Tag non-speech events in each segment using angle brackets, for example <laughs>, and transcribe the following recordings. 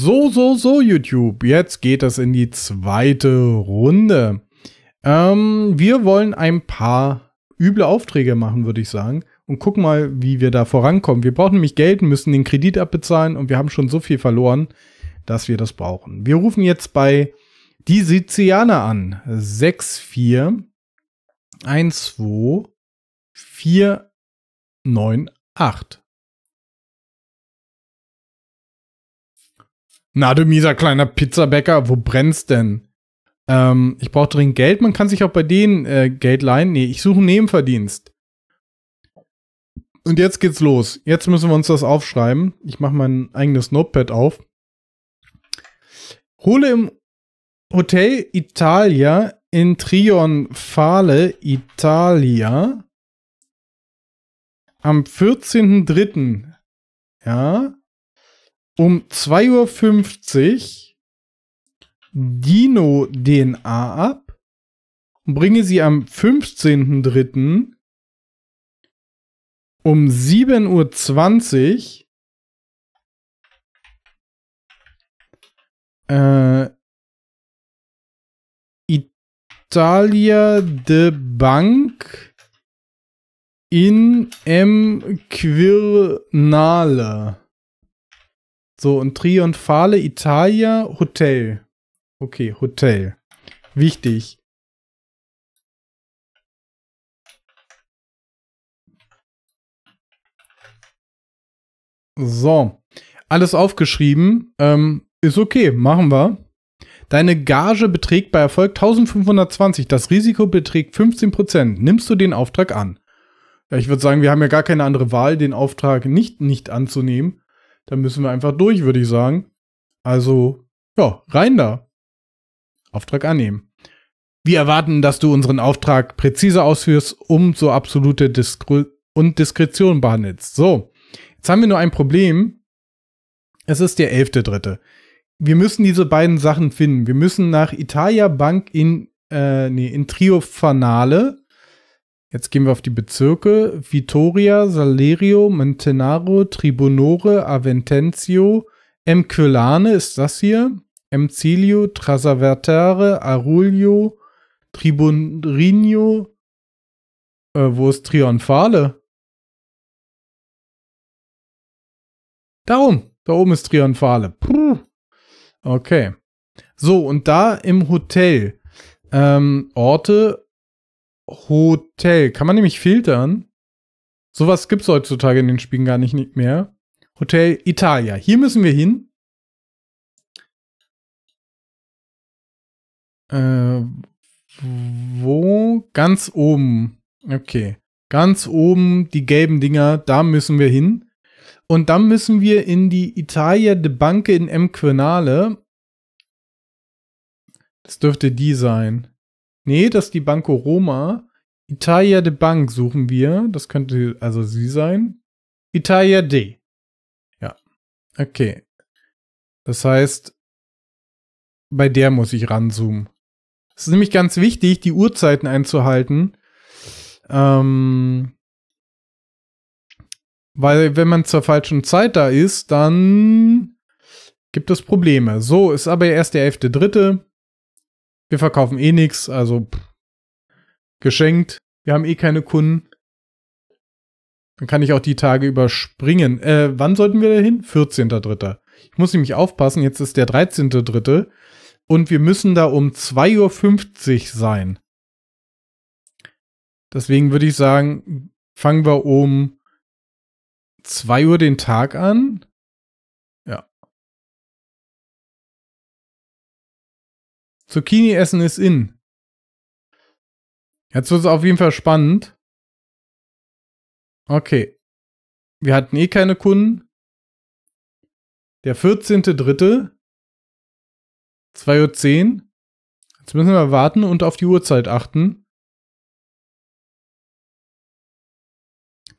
So, so, so, YouTube. Jetzt geht es in die zweite Runde. Ähm, wir wollen ein paar üble Aufträge machen, würde ich sagen. Und gucken mal, wie wir da vorankommen. Wir brauchen nämlich Geld, müssen den Kredit abbezahlen und wir haben schon so viel verloren, dass wir das brauchen. Wir rufen jetzt bei die Sizianer an. 6412498. Na, du mieser kleiner Pizzabäcker, wo brennst denn? Ähm, ich brauche dringend Geld, man kann sich auch bei denen äh, Geld leihen. Nee, ich suche einen Nebenverdienst. Und jetzt geht's los. Jetzt müssen wir uns das aufschreiben. Ich mache mein eigenes Notepad auf. Hole im Hotel Italia in Trionfale, Italia am 14.03. Ja, um 2.50 Uhr Dino-DNA ab und bringe sie am 15.03. um 7.20 Uhr äh, Italia de Bank in M. Quirnale. So, und Triunfale Italia Hotel. Okay, Hotel. Wichtig. So, alles aufgeschrieben. Ähm, ist okay, machen wir. Deine Gage beträgt bei Erfolg 1520. Das Risiko beträgt 15%. Nimmst du den Auftrag an? Ja, ich würde sagen, wir haben ja gar keine andere Wahl, den Auftrag nicht nicht anzunehmen dann müssen wir einfach durch, würde ich sagen. Also, ja, rein da. Auftrag annehmen. Wir erwarten, dass du unseren Auftrag präzise ausführst, um so absolute Diskre und Diskretion behandelst. So, jetzt haben wir nur ein Problem. Es ist der elfte Dritte. Wir müssen diese beiden Sachen finden. Wir müssen nach Italia Bank in, äh, nee, in Triofanale Jetzt gehen wir auf die Bezirke. Vitoria, Salerio, Montenaro, Tribunore, Aventenzio, Emquelane ist das hier. Emcilio, Trasavertere, Aruglio, Tribunrino. Äh, wo ist Trionfale? Da oben. da oben ist Trionfale. Puh. Okay. So, und da im Hotel ähm, Orte Hotel. Kann man nämlich filtern. Sowas gibt es heutzutage in den Spielen gar nicht, nicht mehr. Hotel Italia. Hier müssen wir hin. Äh, wo? Ganz oben. Okay. Ganz oben die gelben Dinger, da müssen wir hin. Und dann müssen wir in die Italia de Banke in M Quinale. Das dürfte die sein. Nee, das ist die Banco Roma. Italia de Bank suchen wir. Das könnte also sie sein. Italia de. Ja. Okay. Das heißt, bei der muss ich ranzoomen. Es ist nämlich ganz wichtig, die Uhrzeiten einzuhalten. Ähm, weil wenn man zur falschen Zeit da ist, dann gibt es Probleme. So, ist aber erst der 11.3. Wir verkaufen eh nichts, also pff, geschenkt. Wir haben eh keine Kunden. Dann kann ich auch die Tage überspringen. Äh, wann sollten wir da hin? 14.3. Ich muss nämlich aufpassen, jetzt ist der 13.3. und wir müssen da um 2.50 Uhr sein. Deswegen würde ich sagen, fangen wir um 2 Uhr den Tag an Zucchini essen ist in. Jetzt wird es auf jeden Fall spannend. Okay. Wir hatten eh keine Kunden. Der 14.3. 2.10 Uhr. Jetzt müssen wir warten und auf die Uhrzeit achten.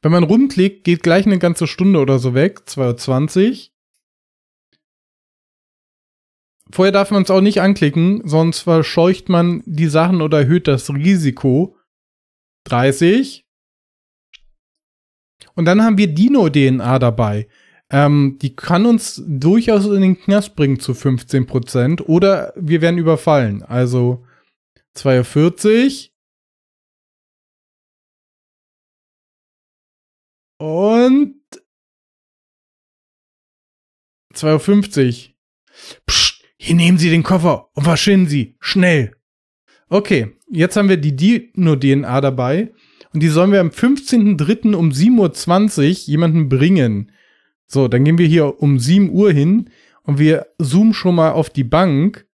Wenn man rumklickt, geht gleich eine ganze Stunde oder so weg. 2.20 Uhr. Vorher darf man es auch nicht anklicken, sonst verscheucht man die Sachen oder erhöht das Risiko. 30. Und dann haben wir Dino-DNA dabei. Ähm, die kann uns durchaus in den Knast bringen zu 15% oder wir werden überfallen. Also 42. Und 52. Psch, hier nehmen Sie den Koffer und verschwinden Sie. Schnell. Okay, jetzt haben wir die Dino-DNA dabei. Und die sollen wir am 15.03. um 7.20 Uhr jemanden bringen. So, dann gehen wir hier um 7 Uhr hin und wir zoomen schon mal auf die Bank.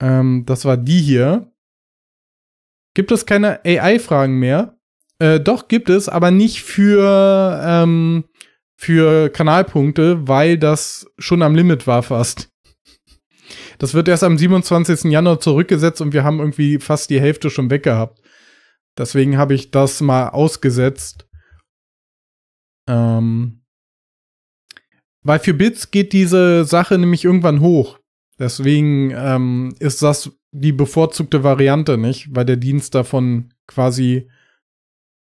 Ähm, das war die hier. Gibt es keine AI-Fragen mehr? Äh, doch, gibt es, aber nicht für, ähm, für Kanalpunkte, weil das schon am Limit war fast. Das wird erst am 27. Januar zurückgesetzt und wir haben irgendwie fast die Hälfte schon weggehabt. Deswegen habe ich das mal ausgesetzt. Ähm, weil für Bits geht diese Sache nämlich irgendwann hoch. Deswegen ähm, ist das die bevorzugte Variante, nicht? Weil der Dienst davon quasi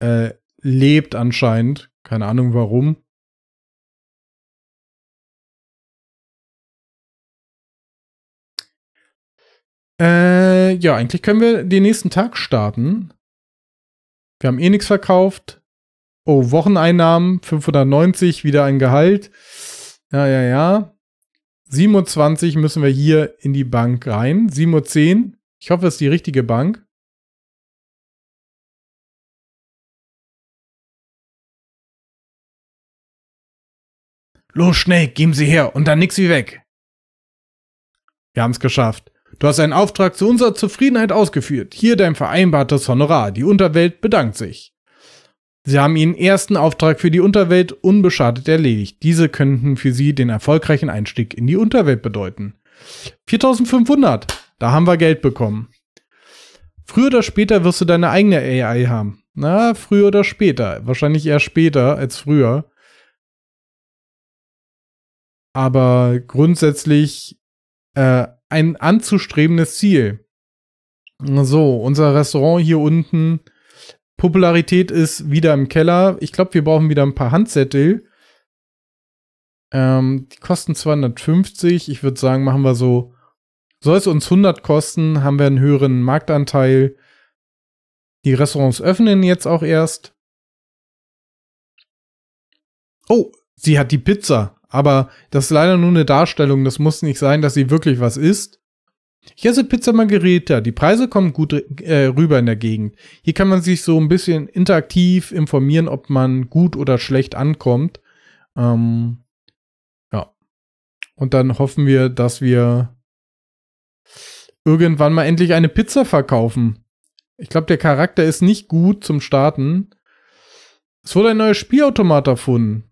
äh, lebt anscheinend. Keine Ahnung warum. Äh, ja, eigentlich können wir den nächsten Tag starten. Wir haben eh nichts verkauft. Oh, Wocheneinnahmen, 590, wieder ein Gehalt. Ja, ja, ja. 7.20 Uhr müssen wir hier in die Bank rein. 7.10 Uhr. Ich hoffe, es ist die richtige Bank. Los, schnell, geben Sie her und dann nix wie weg. Wir haben es geschafft. Du hast einen Auftrag zu unserer Zufriedenheit ausgeführt. Hier dein vereinbartes Honorar. Die Unterwelt bedankt sich. Sie haben ihren ersten Auftrag für die Unterwelt unbeschadet erledigt. Diese könnten für Sie den erfolgreichen Einstieg in die Unterwelt bedeuten. 4500. Da haben wir Geld bekommen. Früher oder später wirst du deine eigene AI haben. Na, früher oder später. Wahrscheinlich eher später als früher. Aber grundsätzlich äh, ein anzustrebendes Ziel. So, unser Restaurant hier unten. Popularität ist wieder im Keller. Ich glaube, wir brauchen wieder ein paar Handsättel. Ähm, die kosten 250. Ich würde sagen, machen wir so. Soll es uns 100 kosten, haben wir einen höheren Marktanteil. Die Restaurants öffnen jetzt auch erst. Oh, sie hat die Pizza. Aber das ist leider nur eine Darstellung. Das muss nicht sein, dass sie wirklich was ist. Hier sind Pizza Margherita. Die Preise kommen gut äh, rüber in der Gegend. Hier kann man sich so ein bisschen interaktiv informieren, ob man gut oder schlecht ankommt. Ähm, ja. Und dann hoffen wir, dass wir irgendwann mal endlich eine Pizza verkaufen. Ich glaube, der Charakter ist nicht gut zum Starten. Es wurde ein neuer Spielautomat erfunden.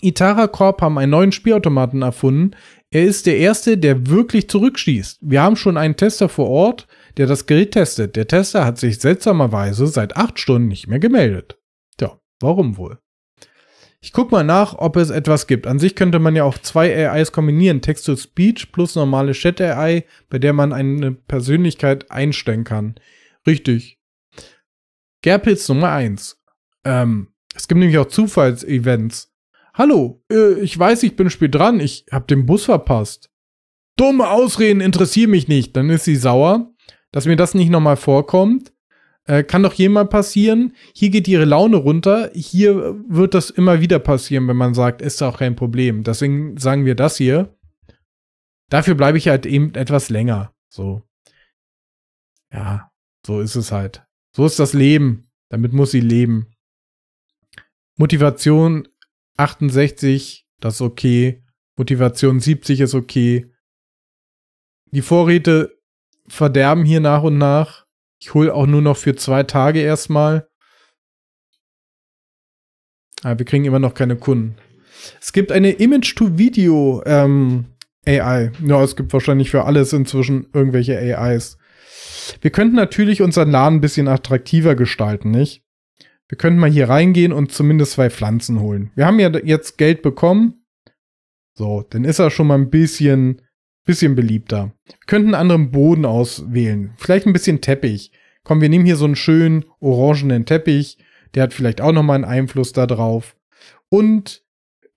Itara Corp haben einen neuen Spielautomaten erfunden. Er ist der erste, der wirklich zurückschießt. Wir haben schon einen Tester vor Ort, der das Gerät testet. Der Tester hat sich seltsamerweise seit acht Stunden nicht mehr gemeldet. Tja, warum wohl? Ich guck mal nach, ob es etwas gibt. An sich könnte man ja auch zwei AIs kombinieren. Text-to-Speech plus normale Chat-AI, bei der man eine Persönlichkeit einstellen kann. Richtig. Gerpitz Nummer eins. Ähm, es gibt nämlich auch Zufallsevents. Hallo, äh, ich weiß, ich bin spät dran, ich hab den Bus verpasst. Dumme Ausreden interessieren mich nicht. Dann ist sie sauer, dass mir das nicht nochmal vorkommt. Äh, kann doch jemand passieren. Hier geht ihre Laune runter. Hier wird das immer wieder passieren, wenn man sagt, ist auch kein Problem. Deswegen sagen wir das hier. Dafür bleibe ich halt eben etwas länger. So. Ja, so ist es halt. So ist das Leben. Damit muss sie leben. Motivation 68, das ist okay. Motivation 70 ist okay. Die Vorräte verderben hier nach und nach. Ich hole auch nur noch für zwei Tage erstmal. Aber wir kriegen immer noch keine Kunden. Es gibt eine Image-to-Video ähm, AI. Ja, es gibt wahrscheinlich für alles inzwischen irgendwelche AIs. Wir könnten natürlich unseren Laden ein bisschen attraktiver gestalten, nicht? wir könnten mal hier reingehen und zumindest zwei Pflanzen holen. Wir haben ja jetzt Geld bekommen. So, dann ist er schon mal ein bisschen, bisschen beliebter. Wir könnten einen anderen Boden auswählen. Vielleicht ein bisschen Teppich. Komm, wir nehmen hier so einen schönen orangenen Teppich. Der hat vielleicht auch nochmal einen Einfluss da drauf. Und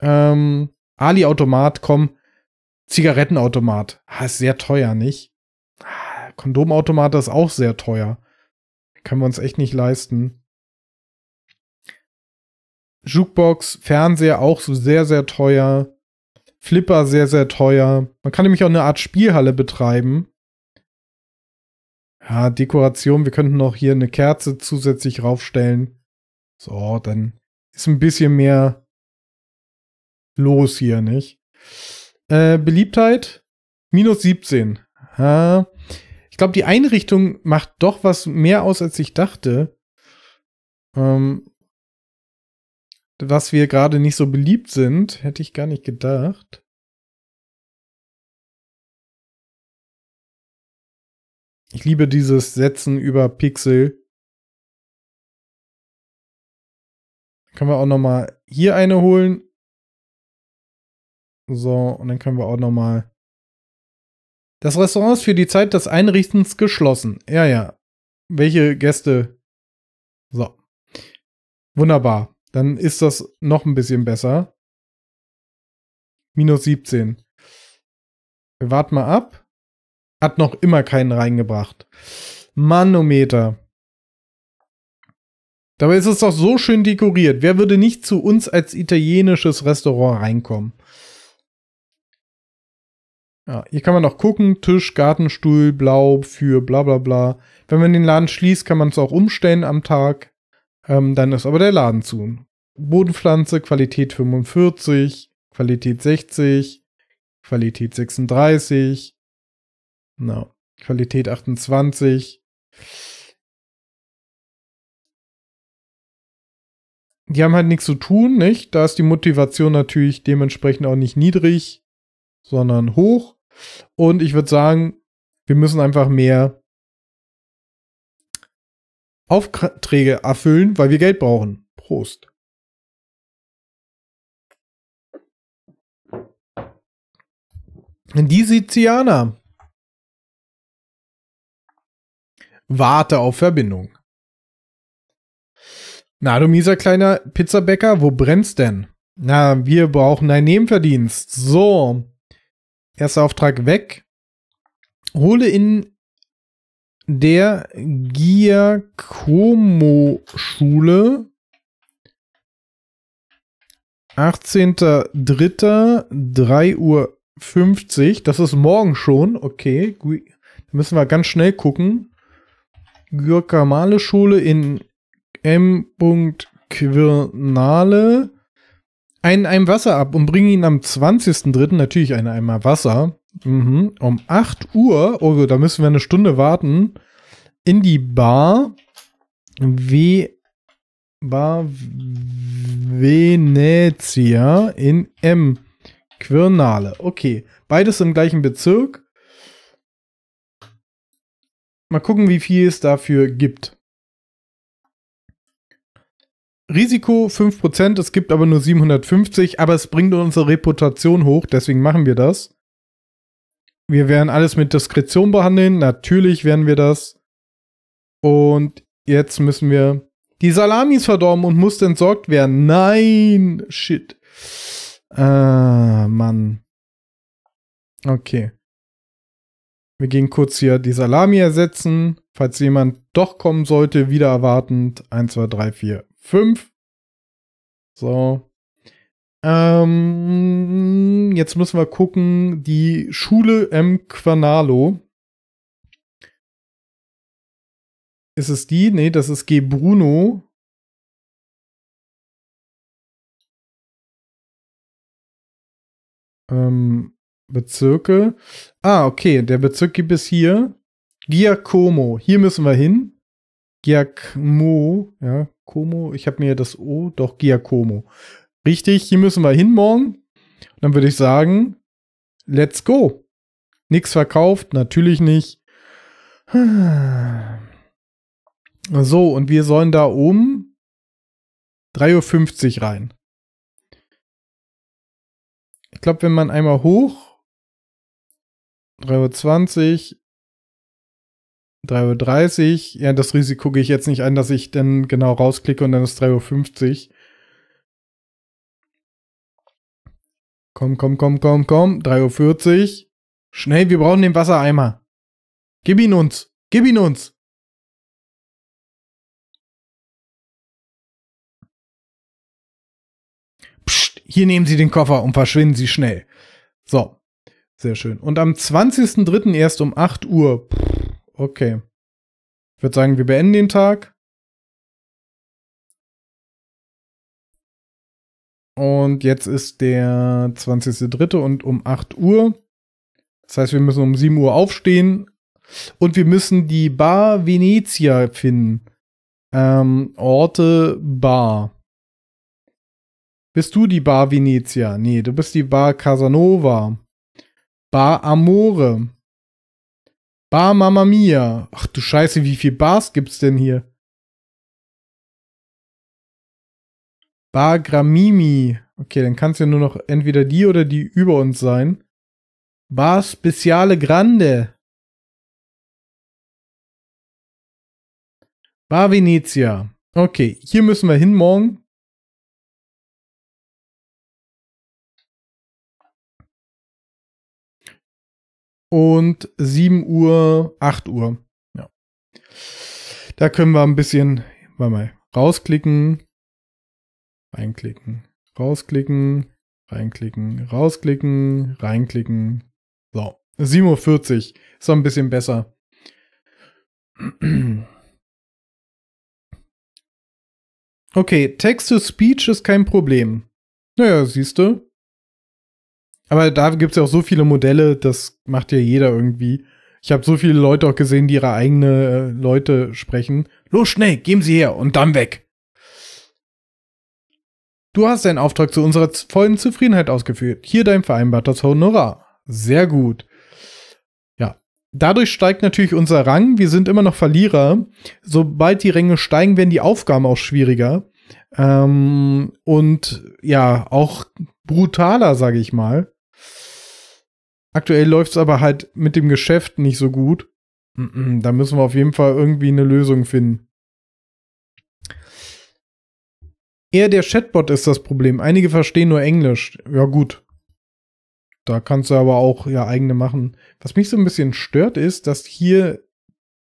ähm, Ali-Automat, komm, Zigarettenautomat. Ah, ist sehr teuer, nicht? Ah, Kondomautomat ist auch sehr teuer. Können wir uns echt nicht leisten. Jukebox, Fernseher auch so sehr, sehr teuer. Flipper sehr, sehr teuer. Man kann nämlich auch eine Art Spielhalle betreiben. Ja, Dekoration, wir könnten noch hier eine Kerze zusätzlich raufstellen. So, dann ist ein bisschen mehr los hier, nicht? Äh, Beliebtheit minus 17. Ha. Ich glaube, die Einrichtung macht doch was mehr aus, als ich dachte. Ähm, was wir gerade nicht so beliebt sind, hätte ich gar nicht gedacht. Ich liebe dieses Setzen über Pixel. Können wir auch noch mal hier eine holen. So, und dann können wir auch noch mal das Restaurant ist für die Zeit des Einrichtens geschlossen. Ja, ja. Welche Gäste? So. Wunderbar. Dann ist das noch ein bisschen besser. Minus 17. Wir warten mal ab. Hat noch immer keinen reingebracht. Manometer. Dabei ist es doch so schön dekoriert. Wer würde nicht zu uns als italienisches Restaurant reinkommen? Ja, hier kann man noch gucken. Tisch, Gartenstuhl, blau für bla bla bla. Wenn man den Laden schließt, kann man es auch umstellen am Tag ähm, dann ist aber der Laden zu. Bodenpflanze, Qualität 45, Qualität 60, Qualität 36, na, Qualität 28. Die haben halt nichts zu tun, nicht? Da ist die Motivation natürlich dementsprechend auch nicht niedrig, sondern hoch. Und ich würde sagen, wir müssen einfach mehr Aufträge erfüllen, weil wir Geld brauchen. Prost. Die Sizianer. Warte auf Verbindung. Na, du mieser kleiner Pizzabäcker, wo brennst denn? Na, wir brauchen dein Nebenverdienst. So. Erster Auftrag weg. Hole in der Giacomo-Schule. 18.03.3 Uhr 50. Das ist morgen schon. Okay. Da müssen wir ganz schnell gucken. Gürkamale-Schule in M. Quirnale. Einen einem Wasser ab und bringe ihn am 20.03. natürlich einen Eimer Wasser Mhm. Um 8 Uhr, oh, da müssen wir eine Stunde warten, in die Bar W. Bar Venezia in M. Quirnale. Okay, beides im gleichen Bezirk. Mal gucken, wie viel es dafür gibt. Risiko 5%, es gibt aber nur 750, aber es bringt unsere Reputation hoch, deswegen machen wir das wir werden alles mit Diskretion behandeln. Natürlich werden wir das. Und jetzt müssen wir die Salamis verdorben und muss entsorgt werden. Nein, shit. Ah, Mann. Okay. Wir gehen kurz hier die Salami ersetzen. Falls jemand doch kommen sollte, wieder erwartend. 1, 2, 3, 4, 5. So. Ähm, jetzt müssen wir gucken. Die Schule M. Quanalo. Ist es die? Nee, das ist G. Bruno. Ähm, Bezirke. Ah, okay. Der Bezirk gibt es hier. Giacomo. Hier müssen wir hin. Giacomo. Ja, Como. Ich habe mir das O. Doch, Giacomo. Richtig, hier müssen wir hin morgen. Dann würde ich sagen, let's go. Nichts verkauft, natürlich nicht. <sighs> So, und wir sollen da um 3.50 Uhr rein. Ich glaube, wenn man einmal hoch, 3.20 Uhr, 3.30 Uhr, ja, das Risiko gehe ich jetzt nicht ein, dass ich dann genau rausklicke und dann ist 3.50 Uhr. Komm, komm, komm, komm, komm. 3.40 Uhr. Schnell, wir brauchen den Wassereimer. Gib ihn uns. Gib ihn uns. Psst, hier nehmen Sie den Koffer und verschwinden Sie schnell. So, sehr schön. Und am 20.03. erst um 8 Uhr. okay. Ich würde sagen, wir beenden den Tag. Und jetzt ist der 20.03. und um 8 Uhr. Das heißt, wir müssen um 7 Uhr aufstehen. Und wir müssen die Bar Venezia finden. Ähm, Orte Bar. Bist du die Bar Venezia? Nee, du bist die Bar Casanova. Bar Amore. Bar Mamma Mia. Ach du Scheiße, wie viele Bars gibt's denn hier? Bagramimi. Okay, dann kann es ja nur noch entweder die oder die über uns sein. Bar Speciale Grande. Bar Venezia. Okay, hier müssen wir hin morgen. Und 7 Uhr, 8 Uhr. Ja. Da können wir ein bisschen, mal, rausklicken reinklicken, rausklicken, reinklicken, rausklicken, reinklicken. So, 7.40 Uhr. ist doch ein bisschen besser. Okay, Text-to-Speech ist kein Problem. Naja, siehst du. Aber da gibt es ja auch so viele Modelle, das macht ja jeder irgendwie. Ich habe so viele Leute auch gesehen, die ihre eigenen äh, Leute sprechen. Los, schnell, geben Sie her und dann weg. Du hast deinen Auftrag zu unserer vollen Zufriedenheit ausgeführt. Hier dein vereinbartes Honorar. Sehr gut. Ja. Dadurch steigt natürlich unser Rang. Wir sind immer noch Verlierer. Sobald die Ränge steigen, werden die Aufgaben auch schwieriger. Ähm, und ja, auch brutaler, sage ich mal. Aktuell läuft es aber halt mit dem Geschäft nicht so gut. Da müssen wir auf jeden Fall irgendwie eine Lösung finden. Eher der Chatbot ist das Problem. Einige verstehen nur Englisch. Ja, gut. Da kannst du aber auch ja eigene machen. Was mich so ein bisschen stört, ist, dass hier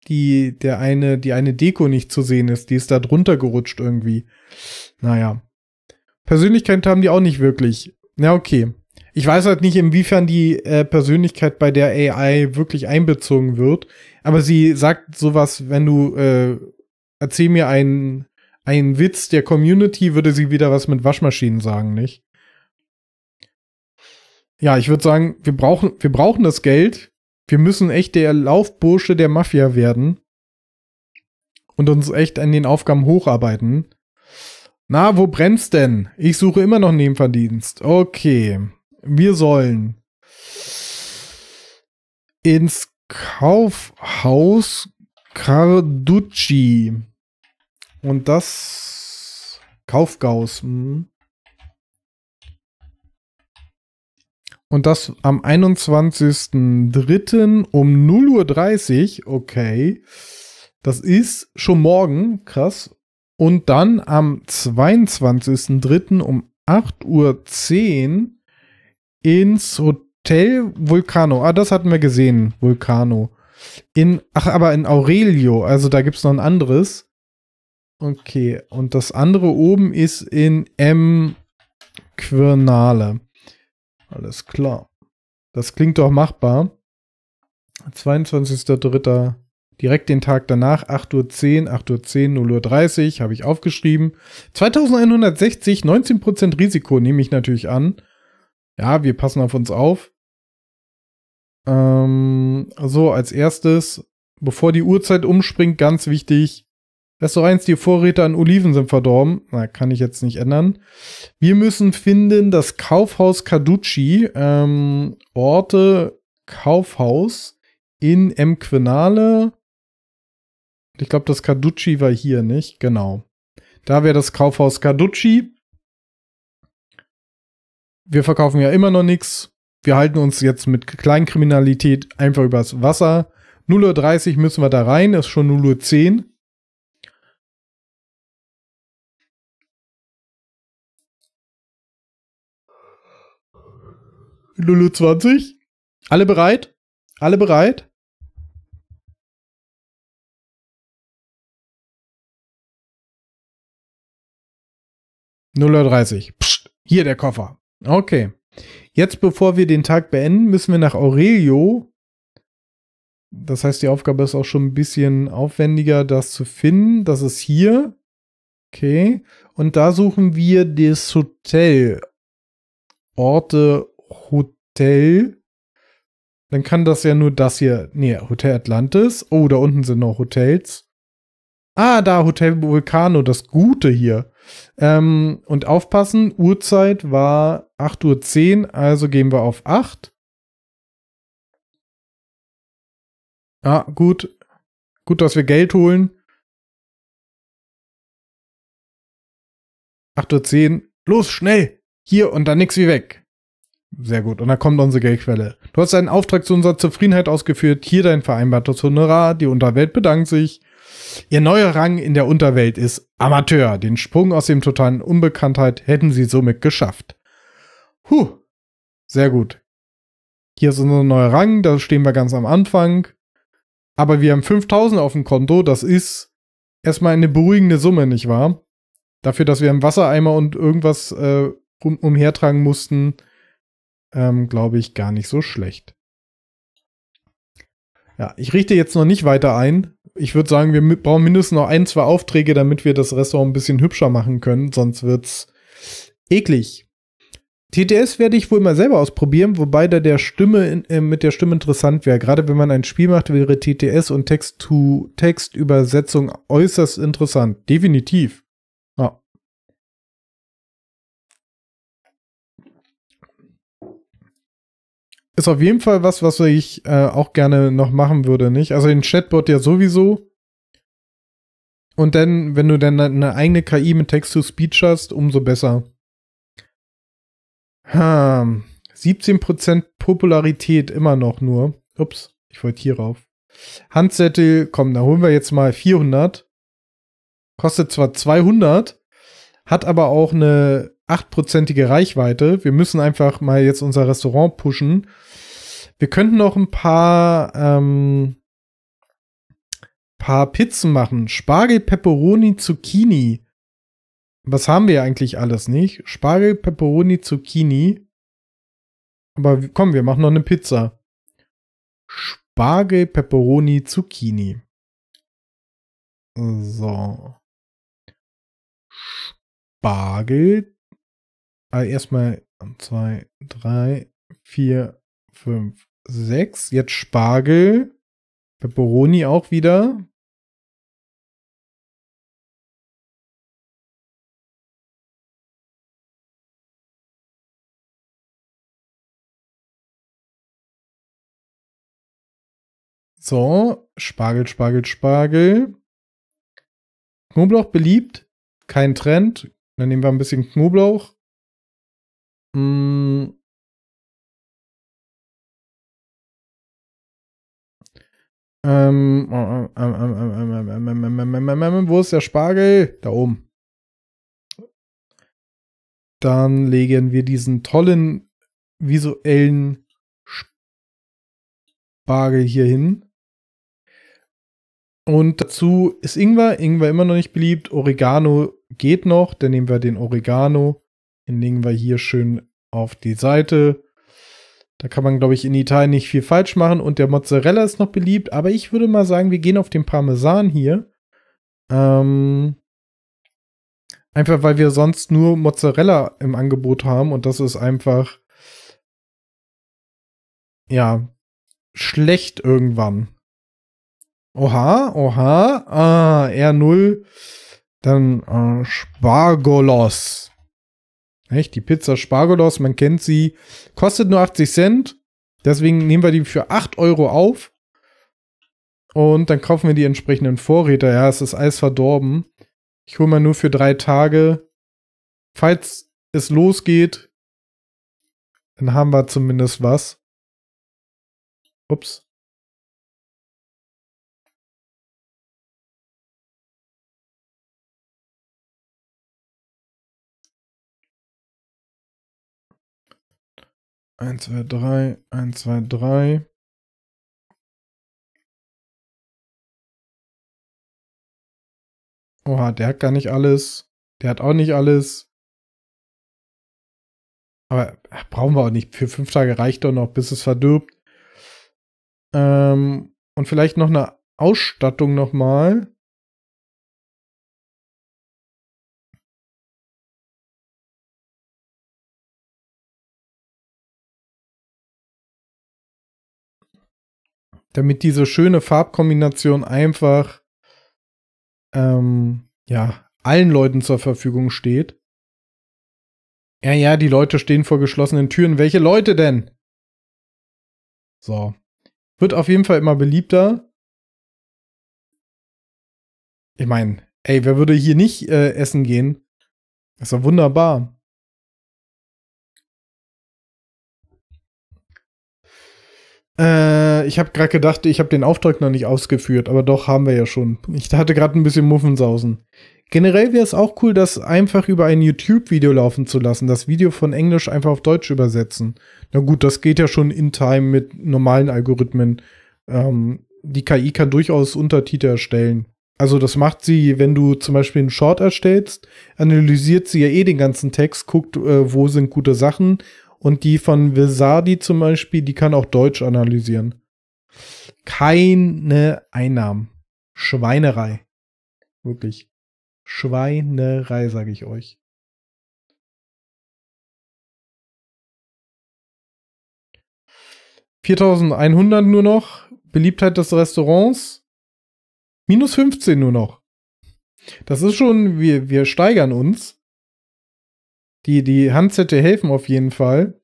die, der eine, die eine Deko nicht zu sehen ist. Die ist da drunter gerutscht irgendwie. Naja. Persönlichkeit haben die auch nicht wirklich. Na, okay. Ich weiß halt nicht, inwiefern die äh, Persönlichkeit bei der AI wirklich einbezogen wird. Aber sie sagt sowas, wenn du, äh, erzähl mir einen ein Witz der Community würde sie wieder was mit Waschmaschinen sagen, nicht? Ja, ich würde sagen, wir brauchen, wir brauchen das Geld. Wir müssen echt der Laufbursche der Mafia werden und uns echt an den Aufgaben hocharbeiten. Na, wo brennt's denn? Ich suche immer noch Nebenverdienst. Okay. Wir sollen ins Kaufhaus Carducci. Und das Kaufgaus. Mh. Hm. Und das am 21.03. um 0.30 Uhr. Okay. Das ist schon morgen. Krass. Und dann am 22.03. um 8.10 Uhr ins Hotel Vulcano. Ah, das hatten wir gesehen. Vulcano. In, ach, aber in Aurelio. Also da gibt es noch ein anderes. Okay, und das andere oben ist in M Quirnale. Alles klar. Das klingt doch machbar. 22.03. Direkt den Tag danach, 8.10 Uhr, 8.10 Uhr, 0.30 Uhr, habe ich aufgeschrieben. 2160, 19% Risiko nehme ich natürlich an. Ja, wir passen auf uns auf. Ähm, so, als erstes, bevor die Uhrzeit umspringt, ganz wichtig, Lass du eins, die Vorräte an Oliven sind verdorben. Na, kann ich jetzt nicht ändern. Wir müssen finden das Kaufhaus Carducci, ähm, Orte Kaufhaus in Emquenale. Ich glaube, das Carducci war hier, nicht? Genau. Da wäre das Kaufhaus Carducci. Wir verkaufen ja immer noch nichts. Wir halten uns jetzt mit Kleinkriminalität einfach übers Wasser. 0.30 Uhr müssen wir da rein, ist schon 0.10 Uhr. Lulu 20? Alle bereit? Alle bereit? Null dreißig. Hier der Koffer. Okay. Jetzt, bevor wir den Tag beenden, müssen wir nach Aurelio. Das heißt, die Aufgabe ist auch schon ein bisschen aufwendiger, das zu finden. Das ist hier. Okay. Und da suchen wir das Hotel. Orte Hotel, dann kann das ja nur das hier. Nee, Hotel Atlantis. Oh, da unten sind noch Hotels. Ah, da Hotel Vulcano, das Gute hier. Ähm, und aufpassen, Uhrzeit war 8.10 Uhr, also gehen wir auf 8. Ah, gut. Gut, dass wir Geld holen. 8.10 Uhr. Los, schnell! Hier und dann nix wie weg. Sehr gut. Und da kommt unsere Geldquelle. Du hast deinen Auftrag zu unserer Zufriedenheit ausgeführt. Hier dein vereinbartes Honorar. Die Unterwelt bedankt sich. Ihr neuer Rang in der Unterwelt ist Amateur. Den Sprung aus dem totalen Unbekanntheit hätten sie somit geschafft. Huh. Sehr gut. Hier ist unser neuer Rang. Da stehen wir ganz am Anfang. Aber wir haben 5000 auf dem Konto. Das ist erstmal eine beruhigende Summe, nicht wahr? Dafür, dass wir einen Wassereimer und irgendwas äh, um umhertragen mussten ähm, glaube ich, gar nicht so schlecht. Ja, ich richte jetzt noch nicht weiter ein. Ich würde sagen, wir brauchen mindestens noch ein, zwei Aufträge, damit wir das Restaurant ein bisschen hübscher machen können, sonst wird's eklig. TTS werde ich wohl mal selber ausprobieren, wobei da der Stimme äh, mit der Stimme interessant wäre. Gerade wenn man ein Spiel macht, wäre TTS und Text-to-Text-Übersetzung äußerst interessant. Definitiv. ist auf jeden Fall was, was ich äh, auch gerne noch machen würde, nicht? Also den Chatbot ja sowieso. Und dann, wenn du dann eine eigene KI mit Text-to-Speech hast, umso besser. Hm. 17% Popularität immer noch nur. Ups, ich wollte hier rauf. Handsättel, komm, da holen wir jetzt mal 400. Kostet zwar 200, hat aber auch eine achtprozentige Reichweite. Wir müssen einfach mal jetzt unser Restaurant pushen. Wir könnten noch ein paar, ähm, paar Pizzen machen. Spargel, Peperoni, Zucchini. Was haben wir eigentlich alles nicht? Spargel, Peperoni, Zucchini. Aber komm, wir machen noch eine Pizza. Spargel, Peperoni, Zucchini. So. Spargel, also erstmal 2, 3, 4, 5, 6. Jetzt Spargel. Pepperoni auch wieder. So, Spargel, Spargel, Spargel. Knoblauch beliebt, kein Trend. Dann nehmen wir ein bisschen Knoblauch wo ist der Spargel? Da oben. Dann legen wir diesen tollen visuellen Spargel hier hin. Und dazu ist Ingwer. Ingwer immer noch nicht beliebt. Oregano geht noch. Dann nehmen wir den Oregano. Den legen wir hier schön auf die Seite. Da kann man, glaube ich, in Italien nicht viel falsch machen. Und der Mozzarella ist noch beliebt. Aber ich würde mal sagen, wir gehen auf den Parmesan hier. Ähm, einfach weil wir sonst nur Mozzarella im Angebot haben. Und das ist einfach, ja, schlecht irgendwann. Oha, oha, ah, R0. Dann äh, Spargolos. Echt? Die Pizza Spargolos, man kennt sie, kostet nur 80 Cent. Deswegen nehmen wir die für 8 Euro auf. Und dann kaufen wir die entsprechenden Vorräte. Ja, es ist alles verdorben. Ich hole mal nur für drei Tage. Falls es losgeht, dann haben wir zumindest was. Ups. 1, 2, 3, 1, 2, 3. Oha, der hat gar nicht alles. Der hat auch nicht alles. Aber ach, brauchen wir auch nicht. Für fünf Tage reicht doch noch, bis es verdirbt. Ähm, und vielleicht noch eine Ausstattung nochmal. damit diese schöne Farbkombination einfach ähm, ja, allen Leuten zur Verfügung steht. Ja, ja, die Leute stehen vor geschlossenen Türen. Welche Leute denn? So. Wird auf jeden Fall immer beliebter. Ich meine, ey, wer würde hier nicht äh, essen gehen? Das ist doch wunderbar. Äh, ich habe gerade gedacht, ich habe den Auftrag noch nicht ausgeführt, aber doch haben wir ja schon. Ich hatte gerade ein bisschen Muffensausen. Generell wäre es auch cool, das einfach über ein YouTube-Video laufen zu lassen, das Video von Englisch einfach auf Deutsch übersetzen. Na gut, das geht ja schon in Time mit normalen Algorithmen. Ähm, die KI kann durchaus Untertitel erstellen. Also das macht sie, wenn du zum Beispiel einen Short erstellst, analysiert sie ja eh den ganzen Text, guckt, äh, wo sind gute Sachen und die von Vesadi zum Beispiel, die kann auch Deutsch analysieren. Keine Einnahmen. Schweinerei. Wirklich. Schweinerei, sage ich euch. ...4100 nur noch, Beliebtheit des Restaurants, minus 15 nur noch. Das ist schon, wir, wir steigern uns. Die, die Handsette helfen auf jeden Fall.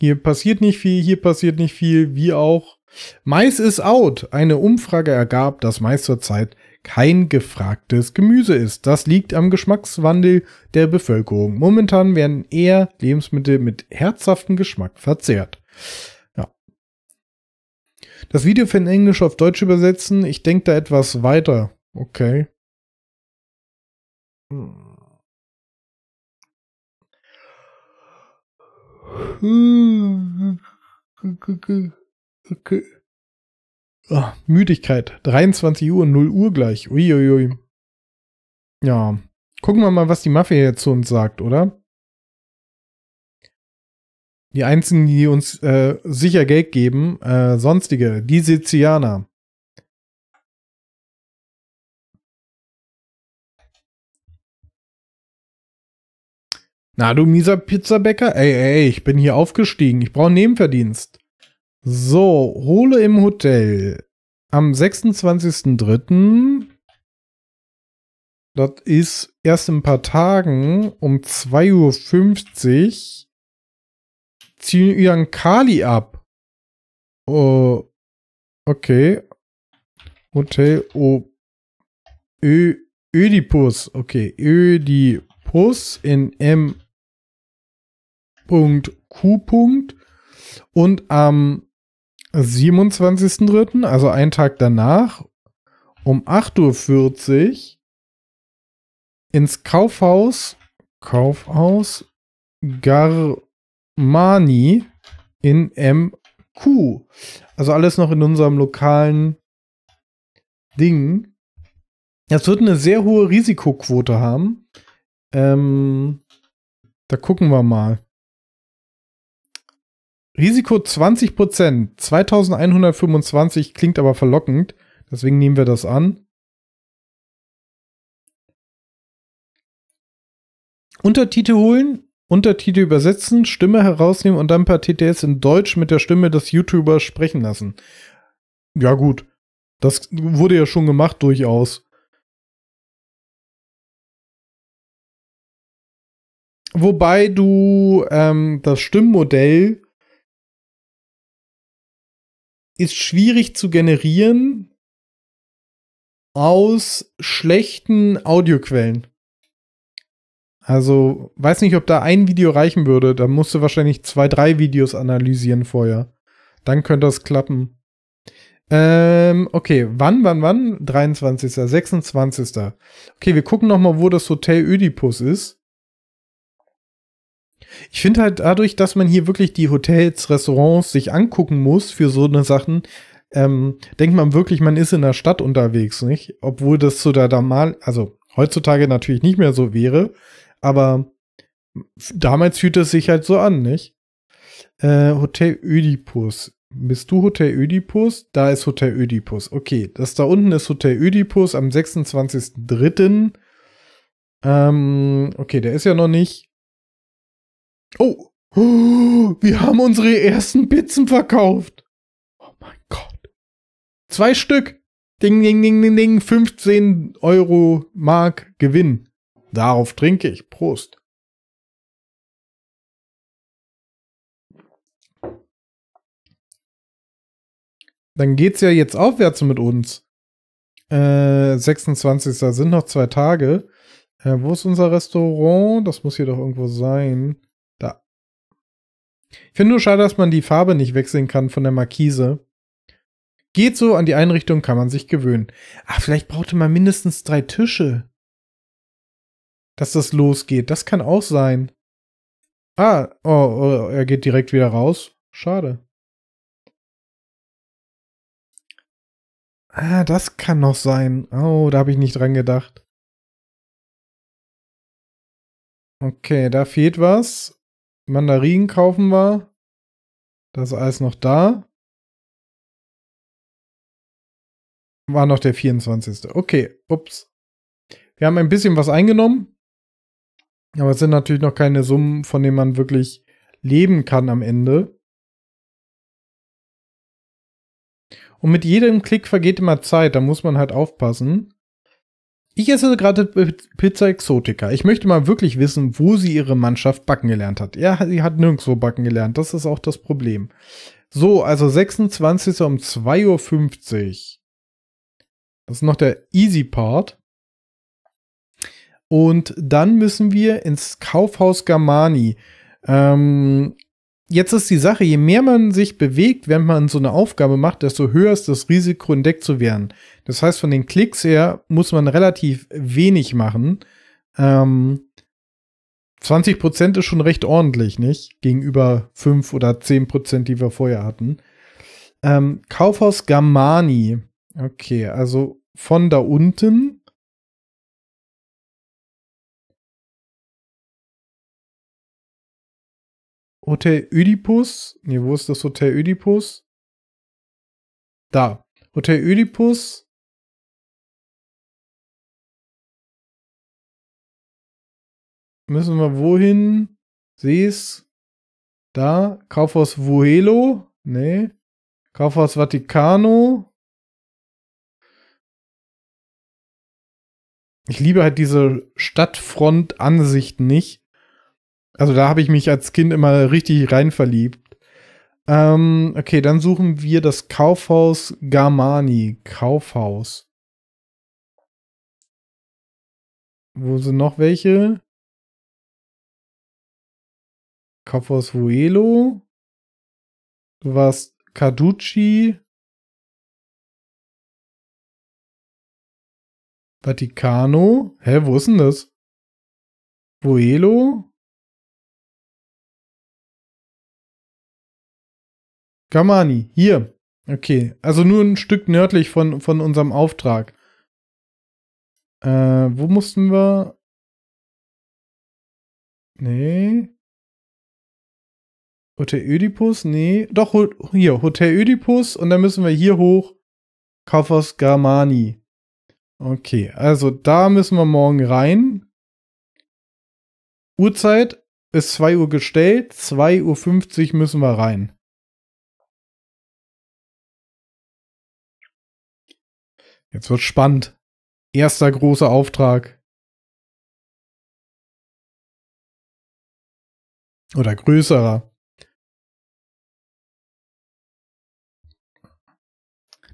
Hier passiert nicht viel, hier passiert nicht viel, wie auch. Mais ist out. Eine Umfrage ergab, dass Mais zurzeit kein gefragtes Gemüse ist. Das liegt am Geschmackswandel der Bevölkerung. Momentan werden eher Lebensmittel mit herzhaftem Geschmack verzehrt. Ja. Das Video für von Englisch auf Deutsch übersetzen. Ich denke da etwas weiter. Okay. Hm. Oh, Müdigkeit. 23 Uhr 0 Uhr gleich. Uiuiui. Ja. Gucken wir mal, was die Mafia jetzt zu uns sagt, oder? Die einzigen, die uns äh, sicher Geld geben, äh, sonstige, die Sizianer. Na, du mieser Pizzabäcker? Ey, ey, ich bin hier aufgestiegen. Ich brauche Nebenverdienst. So, hole im Hotel. Am 26.03. Das ist erst in ein paar Tagen um 2.50 Uhr. Ziehen ihren Kali ab. Oh, okay. Hotel O. Ö, Ödipus. Okay, Ödipus in M. Q. Und am 27.03., also einen Tag danach, um 8.40 Uhr ins Kaufhaus, Kaufhaus Garmani in MQ. Also alles noch in unserem lokalen Ding. Das wird eine sehr hohe Risikoquote haben. Ähm, da gucken wir mal. Risiko 20 2125 klingt aber verlockend. Deswegen nehmen wir das an. Untertitel holen, Untertitel übersetzen, Stimme herausnehmen und dann per TTS in Deutsch mit der Stimme des YouTubers sprechen lassen. Ja gut, das wurde ja schon gemacht durchaus. Wobei du ähm, das Stimmmodell ist schwierig zu generieren aus schlechten Audioquellen. Also, weiß nicht, ob da ein Video reichen würde. Da musst du wahrscheinlich zwei, drei Videos analysieren vorher. Dann könnte das klappen. Ähm, okay, wann, wann, wann? 23., 26. Okay, wir gucken noch mal, wo das Hotel Ödipus ist. Ich finde halt dadurch, dass man hier wirklich die Hotels, Restaurants sich angucken muss für so eine Sachen, ähm, denkt man wirklich, man ist in der Stadt unterwegs, nicht? Obwohl das zu der damals, also heutzutage natürlich nicht mehr so wäre, aber damals fühlt es sich halt so an, nicht? Äh, Hotel Ödipus. Bist du Hotel Ödipus? Da ist Hotel Ödipus. Okay, das da unten ist Hotel Ödipus am 26.03. Ähm, okay, der ist ja noch nicht. Oh. oh, wir haben unsere ersten Pizzen verkauft. Oh mein Gott. Zwei Stück. Ding, ding, ding, ding, ding. 15 Euro Mark Gewinn. Darauf trinke ich. Prost. Dann geht's ja jetzt aufwärts mit uns. Äh, 26. sind noch zwei Tage. Äh, wo ist unser Restaurant? Das muss hier doch irgendwo sein. Ich finde nur schade, dass man die Farbe nicht wechseln kann von der Markise. Geht so, an die Einrichtung kann man sich gewöhnen. Ach, vielleicht brauchte man mindestens drei Tische. Dass das losgeht, das kann auch sein. Ah, oh, oh er geht direkt wieder raus. Schade. Ah, das kann noch sein. Oh, da habe ich nicht dran gedacht. Okay, da fehlt was. Mandarinen kaufen war. Das ist alles noch da. War noch der 24. Okay, ups. Wir haben ein bisschen was eingenommen. Aber es sind natürlich noch keine Summen, von denen man wirklich leben kann am Ende. Und mit jedem Klick vergeht immer Zeit, da muss man halt aufpassen. Ich esse gerade Pizza Exotica. Ich möchte mal wirklich wissen, wo sie ihre Mannschaft backen gelernt hat. Ja, sie hat nirgendwo backen gelernt. Das ist auch das Problem. So, also 26. um 2.50 Uhr. Das ist noch der Easy Part. Und dann müssen wir ins Kaufhaus Germani. Ähm, jetzt ist die Sache, je mehr man sich bewegt, wenn man so eine Aufgabe macht, desto höher ist das Risiko, entdeckt zu werden. Das heißt, von den Klicks her muss man relativ wenig machen. Ähm, 20 Prozent ist schon recht ordentlich, nicht? Gegenüber 5 oder 10 Prozent, die wir vorher hatten. Ähm, Kaufhaus Gamani. Okay, also von da unten. Hotel Oedipus. Nee, wo ist das Hotel Oedipus? Da. Hotel Oedipus müssen wir wohin? Sees. Da. Kaufhaus Vuelo. Nee. Kaufhaus Vaticano. Ich liebe halt diese Stadtfrontansicht nicht. Also da habe ich mich als Kind immer richtig rein verliebt. Ähm, okay, dann suchen wir das Kaufhaus Garmani. Kaufhaus. Wo sind noch welche? Carpos Vuelo. Du warst Carducci. Vaticano. Hä, wo ist denn das? Vuelo. Gamani, hier. Okay, also nur ein Stück nördlich von, von unserem Auftrag. Äh, wo mussten wir? Nee. Hotel Oedipus? Nee. Doch, hier, Hotel Oedipus. Und dann müssen wir hier hoch. Kaufhaus Germani. Okay, also da müssen wir morgen rein. Uhrzeit ist 2 Uhr gestellt. 2.50 Uhr müssen wir rein. Jetzt wird spannend. Erster großer Auftrag. Oder größerer.